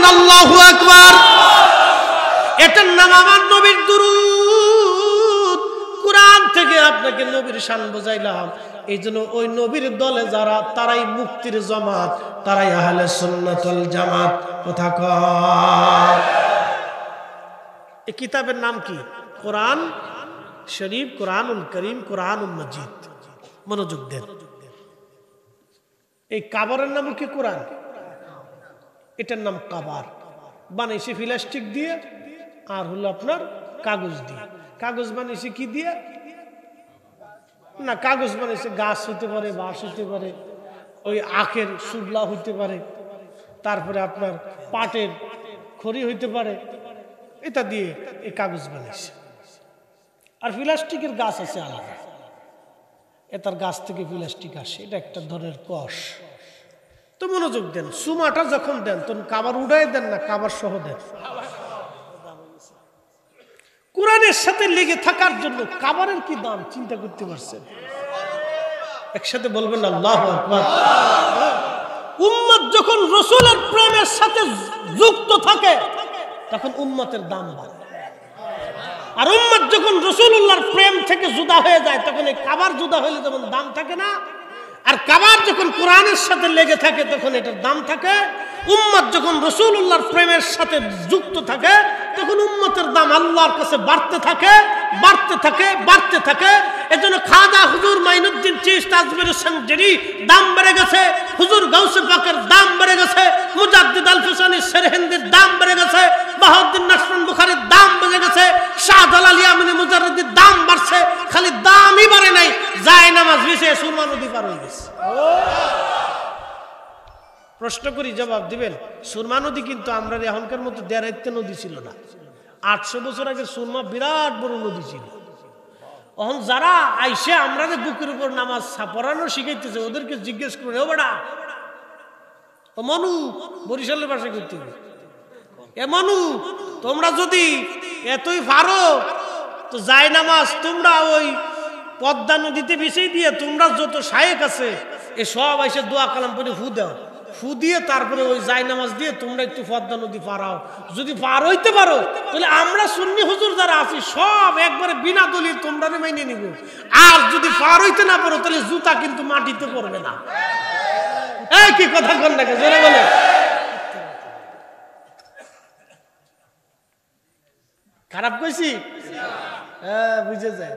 Speaker 1: এটার নাম আমার নবীর দুরু কোরআন থেকে আপনাকে নবীর শান বোঝাইলাম এই জন্য ওই নবীর দলে যারা তারাই মুক্তির জমাত তারাই আহলে সুন্নাতুল জামাত কথা এই কিতাবের নাম কি কোরআন শরীফ কোরআন করিম কোরআন মজিদ মনোযোগ দেন এই কাবারের নামও কি কোরআন এটার নাম কাবার বানাইছে প্লাস্টিক দিয়ে আর হলো আপনার কাগজ দিয়ে কাগজ বানিয়েছে কি দিয়ে না কাগজ বানিয়েছে গাছ হতে পারে বাঁশ হতে পারে ওই আখের সুবলা হতে পারে তারপরে আপনার পাটের খড়ি হইতে পারে এটা দিয়ে এই কাগজ বানিয়েছে আর প্লাস্টিকের গাছ আছে আলাদা এ তার গাছ থেকে প্লাস্টিক আসে এটা একটা ধরনের কষ তো মনোযোগ দেন সুমাটা যখন দেন তখন কাবার উড়াই দেন না কাবার সহ দেন কোরআনের সাথে লেগে থাকার জন্য কাবারের কি দাম চিন্তা করতে পারছেন একসাথে বলবেন আল্লাহ উম্মত যখন রসুলের প্রেমের সাথে যুক্ত থাকে তখন উম্মতের দাম বাড়ে আর উম্মত যখন রসুল্লাহর প্রেম থেকে জুদা হয়ে যায় তখন এই কাবার জুদা হলে যেমন দাম থাকে না আর কাবার যখন কোরআনের সাথে লেগে থাকে তখন এটার দাম থাকে উম্মত যখন রসুল্লাহর প্রেমের সাথে যুক্ত থাকে তখন উম্মতের দাম আল্লাহর কাছে বাড়তে থাকে বাড়তে থাকে বাড়তে থাকে এজন্য খাদা হুজুর মাইনুদ্দিন চিস্ট আজমের সঙ্গেরই দাম বেড়ে গেছে হুজুর গৌসে পাকের দাম বেড়ে গেছে মুজাদ্দিদ আল ফিসানি শেরহিন্দির দাম বেড়ে গেছে বাহাউদ্দিন নাসরুল বুখারির দাম বেড়ে গেছে শাহজালাল ইয়ামিনী মুজারুদ্দির দাম বাড়ছে খালি দামই বাড়ে নাই যায় নামাজ বিষয়ে সুরমা নদী পার হয়ে গেছে প্রশ্ন করি জবাব দিবেন সুরমা নদী কিন্তু আমরা এখনকার মতো দেড়াইতে নদী ছিল না আটশো বছর আগে সুরমা বিরাট বড় নদী ছিল অহন যারা আইসে আমরা যে বুকের উপর নামাজ পড়ানো শিখাইতেছে ওদেরকে জিজ্ঞেস করে ও বেড়া ও মানু বরিশালের বাসা করতে এ মানু তোমরা যদি এতই ভারো তো যায় নামাজ তোমরা ওই পদ্মা নদীতে বিষয় দিয়ে তোমরা যত শায়েক আছে এ সব আইসে দোয়া কালাম পরে হু দেওয়া ফু দিয়ে তারপরে ওই জায় নামাজ দিয়ে তোমরা একটু পদ্মা নদী পারাও যদি পার হইতে পারো তাহলে আমরা সুন্নি হুজুর যারা আছি সব একবারে বিনা দলিল তোমরা মেনে নিব আর যদি পার হইতে না পারো তাহলে জুতা কিন্তু মাটিতে পড়বে না এই কি কথা কর না জোরে বলে খারাপ কইছি হ্যাঁ বুঝে যায়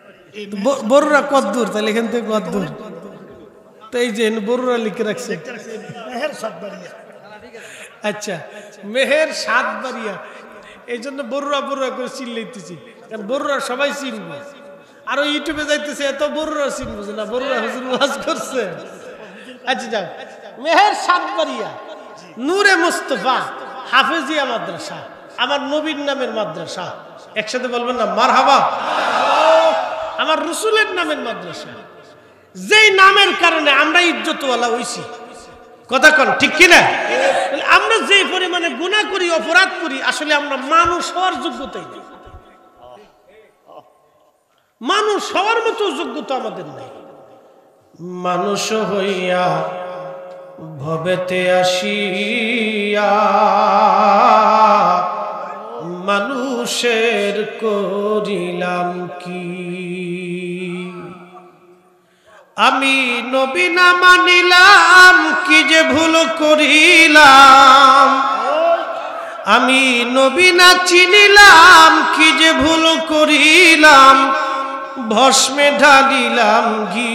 Speaker 1: বড়রা কদ্দুর তাহলে এখান থেকে কদ্দুর তো এই যে বড়রা লিখে রাখছে আচ্ছা মেহের সাত বাড়িয়া এই জন্য বড়ুরা বড়রা করে চিল্লাইতেছি কারণ বড়রা সবাই চিনবে আরো ইউটিউবে যাইতেছে এত বড়রা চিনবো না বড়ুরা হুজুর ওয়াজ করছে আচ্ছা যাও মেহের সাত বাড়িয়া নূরে মুস্তফা হাফেজিয়া মাদ্রাসা আমার নবীর নামের মাদ্রাসা একসাথে বলবেন না মার হাবা আমার রসুলের নামের মাদ্রাসা যেই নামের কারণে আমরা ইজ্জতওয়ালা হইছি কথা কন ঠিক কিনা আমরা যে পরিমাণে গুণা করি অপরাধ করি আসলে আমরা মানুষ হওয়ার যোগ্যতাই নেই মানুষ হওয়ার মতো যোগ্যতা আমাদের নেই মানুষ হইয়া ভবেতে আসিয়া মানুষের করিলাম কি আমি নবী না মানিলাম কি যে ভুল করিলাম আমি নবী না চিনিলাম কি যে ভুল করিলাম ভস্মে ঢালিলাম গি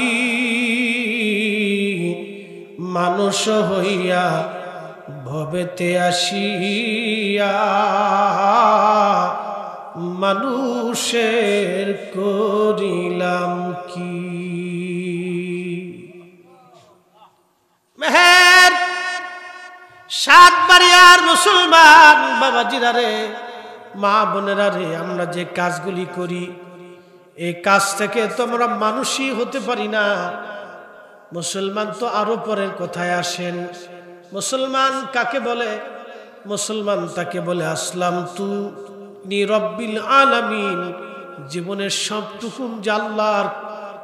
Speaker 1: মানুষ হইয়া ভবেতে আসিয়া মানুষের করিলাম কি মেহের সাত বাড়িয়ার মুসলমান বাবা রে মা বোনেরা রে আমরা যে কাজগুলি করি এই কাজ থেকে তো আমরা মানুষই হতে পারি না মুসলমান তো আরো পরের কথায় আসেন মুসলমান কাকে বলে মুসলমান তাকে বলে আসলাম তু নিরব্বিল আলামিন জীবনের সবটুকু জাল্লার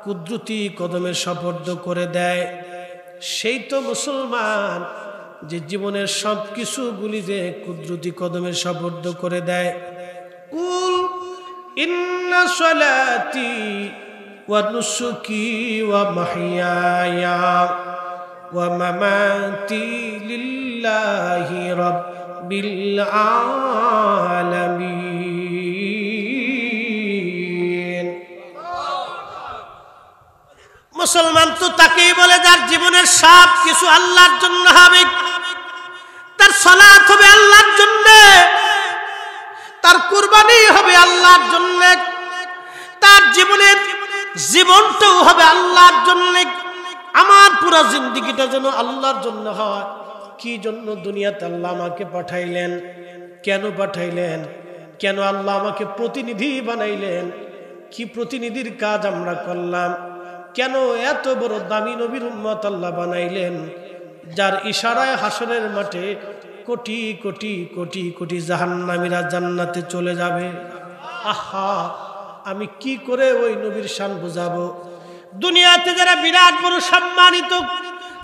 Speaker 1: কুদরতি কদমে সপর্দ করে দেয় সেই তো মুসলমান যে জীবনের সব কিছুগুলি যে কুদরতি কদমে সাবদ্ধ করে দেয় কুল ইন্না সলাতি ওয়া ওয়া মামাতি মুসলমান তো তাকেই বলে যার জীবনের সব কিছু আল্লাহর জন্য হবে তার সলাৎ হবে আল্লাহর জন্য তার কুরবানি হবে আল্লাহর জন্য তার জীবনের জীবনটাও হবে আল্লাহর জন্য আমার পুরো জিন্দিগিটা যেন আল্লাহর জন্য হয় কি জন্য দুনিয়াতে আল্লাহ আমাকে পাঠাইলেন কেন পাঠাইলেন কেন আল্লাহ আমাকে প্রতিনিধি বানাইলেন কি প্রতিনিধির কাজ আমরা করলাম কেন এত বড় দামি নবীর উম্মত আল্লাহ বানাইলেন যার ইশারায় হাসরের মাঠে কোটি কোটি কোটি কোটি জাহান্নামীরা জান্নাতে চলে যাবে আহা আমি কি করে ওই নবীর শান বোঝাবো দুনিয়াতে যারা বিরাট বড় সম্মানিত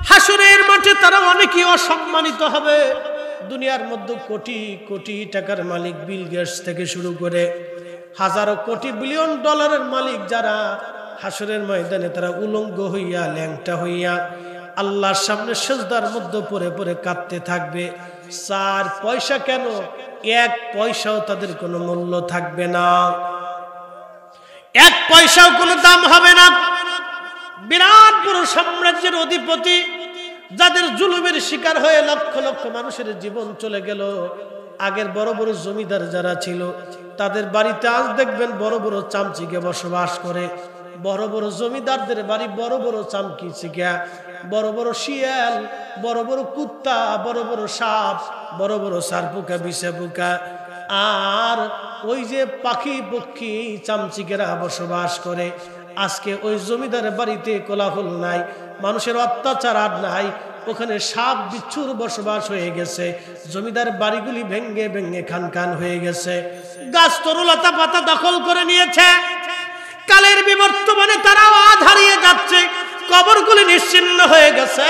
Speaker 1: হাসনের মাঠে তারা অনেকেই অসম্মানিত হবে দুনিয়ার মধ্যে কোটি কোটি টাকার মালিক বিল গেটস থেকে শুরু করে হাজারো কোটি বিলিয়ন ডলারের মালিক যারা হাসরের ময়দানে তারা উলঙ্গ হইয়া ল্যাংটা হইয়া আল্লাহর সামনে সেজদার মধ্যে পরে পরে কাঁদতে থাকবে চার পয়সা কেন এক পয়সাও তাদের কোনো মূল্য থাকবে না এক পয়সাও কোনো দাম হবে না বিরাট বড় সাম্রাজ্যের অধিপতি যাদের জুলুমের শিকার হয়ে লক্ষ লক্ষ মানুষের জীবন চলে গেল আগের বড় বড় জমিদার যারা ছিল তাদের বাড়িতে আজ দেখবেন বড় বড় চামচিকে বসবাস করে বড় বড় জমিদারদের বাড়ি বড় বড় চামকি শিখা বড় বড় শিয়াল বড় বড় কুত্তা বড় বড় সাপ বড় বড় সার পোকা বিষা পোকা আর ওই যে পাখি পক্ষী চামচিকেরা বসবাস করে আজকে ওই জমিদারের বাড়িতে কোলাহল নাই মানুষের অত্যাচার আর নাই ওখানে সাপ বিচ্ছুর বসবাস হয়ে গেছে জমিদার বাড়িগুলি ভেঙ্গে ভেঙ্গে খান খান হয়ে গেছে গাছ তরুলতা পাতা দখল করে নিয়েছে কালের বিবর্তমানে তারাও আধ হারিয়ে যাচ্ছে কবরগুলি নিশ্চিন্ন হয়ে গেছে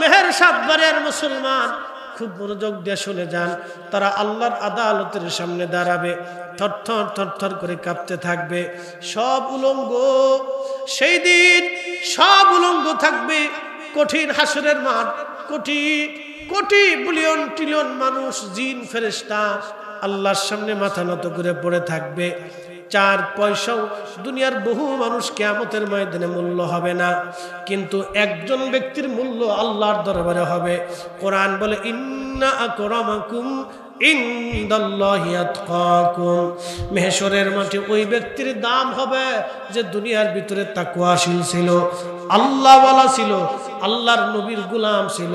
Speaker 1: মেহের সাতবারের মুসলমান খুব মনোযোগ দিয়ে শুনে যান তারা আল্লাহর আদালতের সামনে দাঁড়াবে থরথর থরথর করে কাঁপতে থাকবে সব উলঙ্গ সেই দিন সব উলঙ্গ থাকবে কঠিন হাসরের মাঠ কোটি কোটি বিলিয়ন ট্রিলিয়ন মানুষ জিন ফেরেস্তা আল্লাহর সামনে মাথা নত করে পড়ে থাকবে চার পয়সাও দুনিয়ার বহু মানুষ কেয়ামতের ময়দানে মূল্য হবে না কিন্তু একজন ব্যক্তির মূল্য আল্লাহর দরবারে হবে কোরআন বলে ইন্না আকরামাকুম মেহেশ্বরের মাঠে ওই ব্যক্তির দাম হবে যে দুনিয়ার ভিতরে তাকুয়াশীল ছিল আল্লাহওয়ালা ছিল আল্লাহর নবীর গুলাম ছিল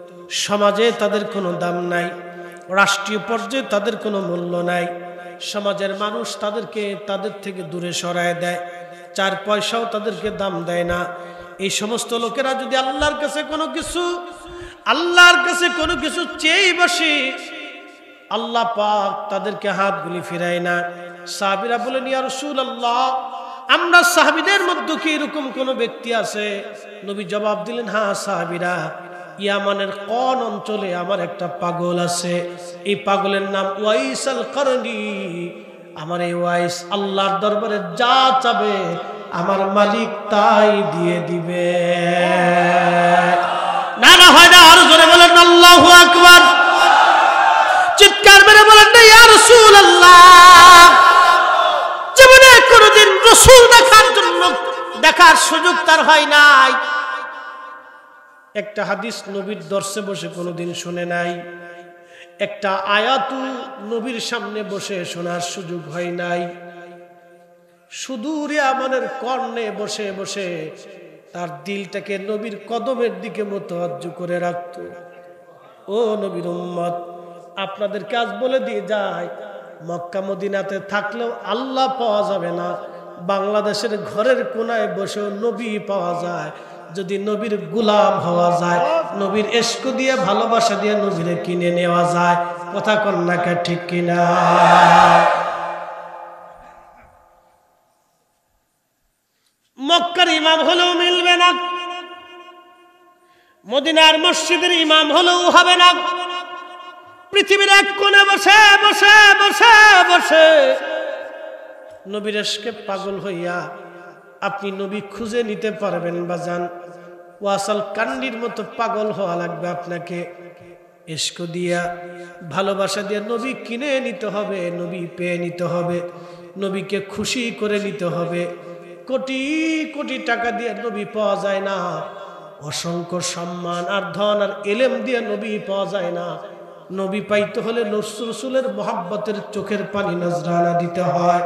Speaker 1: সমাজে তাদের কোনো দাম নাই রাষ্ট্রীয় পর্যায়ে তাদের কোনো মূল্য নাই সমাজের মানুষ তাদেরকে তাদের থেকে দূরে সরায় দেয় চার পয়সাও তাদেরকে দাম দেয় না এই সমস্ত লোকেরা যদি আল্লাহর কাছে কোনো কিছু আল্লাহর কাছে কোনো কিছু চেয়েই বসে আল্লাহ পাক তাদেরকে হাতগুলি ফিরায় না সাহাবিরা বলেন ইয়া রসুল আল্লাহ আমরা সাহাবিদের মধ্যে কি এরকম কোনো ব্যক্তি আছে নবী জবাব দিলেন হ্যাঁ সাহাবিরা ইয়ামানের কন অঞ্চলে আমার একটা পাগল আছে এই পাগলের নাম ওয়াইস আল কারণী আমার এই ওয়াইস আল্লাহর দরবারে যা চাবে আমার মালিক তাই দিয়ে দিবে না না হয় না আরো জোরে বলেন আল্লাহ আকবার চিৎকার মেরে বলেন না ইয়া রাসূল আল্লাহ জীবনে কোনোদিন রসুল দেখার জন্য দেখার সুযোগ তার হয় নাই একটা হাদিস নবীর দর্শে বসে কোনোদিন শুনে নাই একটা আয়াতু নবীর সামনে বসে শোনার সুযোগ হয় নাই সুদূরে আমাদের কর্ণে বসে বসে তার দিলটাকে নবীর কদমের দিকে হজ্জ করে রাখত ও নবীর উম্মত আপনাদের কাজ বলে দিয়ে যায় মক্কা মদিনাতে থাকলেও আল্লাহ পাওয়া যাবে না বাংলাদেশের ঘরের কোনায় বসেও নবী পাওয়া যায় যদি নবীর গুলাম হওয়া যায় নবীর এসকু দিয়ে ভালোবাসা দিয়ে নজরে কিনে নেওয়া যায় কথা কন্যাকে ঠিক কিনা মক্কার ইমাম হলেও মিলবে না মদিনার মসজিদের ইমাম হলেও হবে না পৃথিবীর এক কোণে বসে বসে বসে বসে নবীরেশকে পাগল হইয়া আপনি নবী খুঁজে নিতে পারবেন বা যান ওয়াসাল কান্ডির মতো পাগল হওয়া লাগবে আপনাকে ইস্ক দিয়া ভালোবাসা দিয়া নবী কিনে নিতে হবে নবী পেয়ে নিতে হবে নবীকে খুশি করে নিতে হবে কোটি কোটি টাকা দিয়ে নবী পাওয়া যায় না অসংখ্য সম্মান আর ধন আর এলেম দিয়ে নবী পাওয়া যায় না নবী পাইতে হলে নসরসুলের মোহাব্বতের চোখের পানি নজরানা দিতে হয়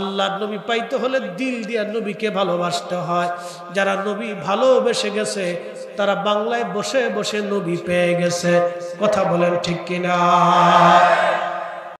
Speaker 1: আল্লাহর নবী পাইতে হলে দিল দিয়া নবীকে ভালোবাসতে হয় যারা নবী ভালোবেসে গেছে তারা বাংলায় বসে বসে নবী পেয়ে গেছে কথা বলেন ঠিক কিনা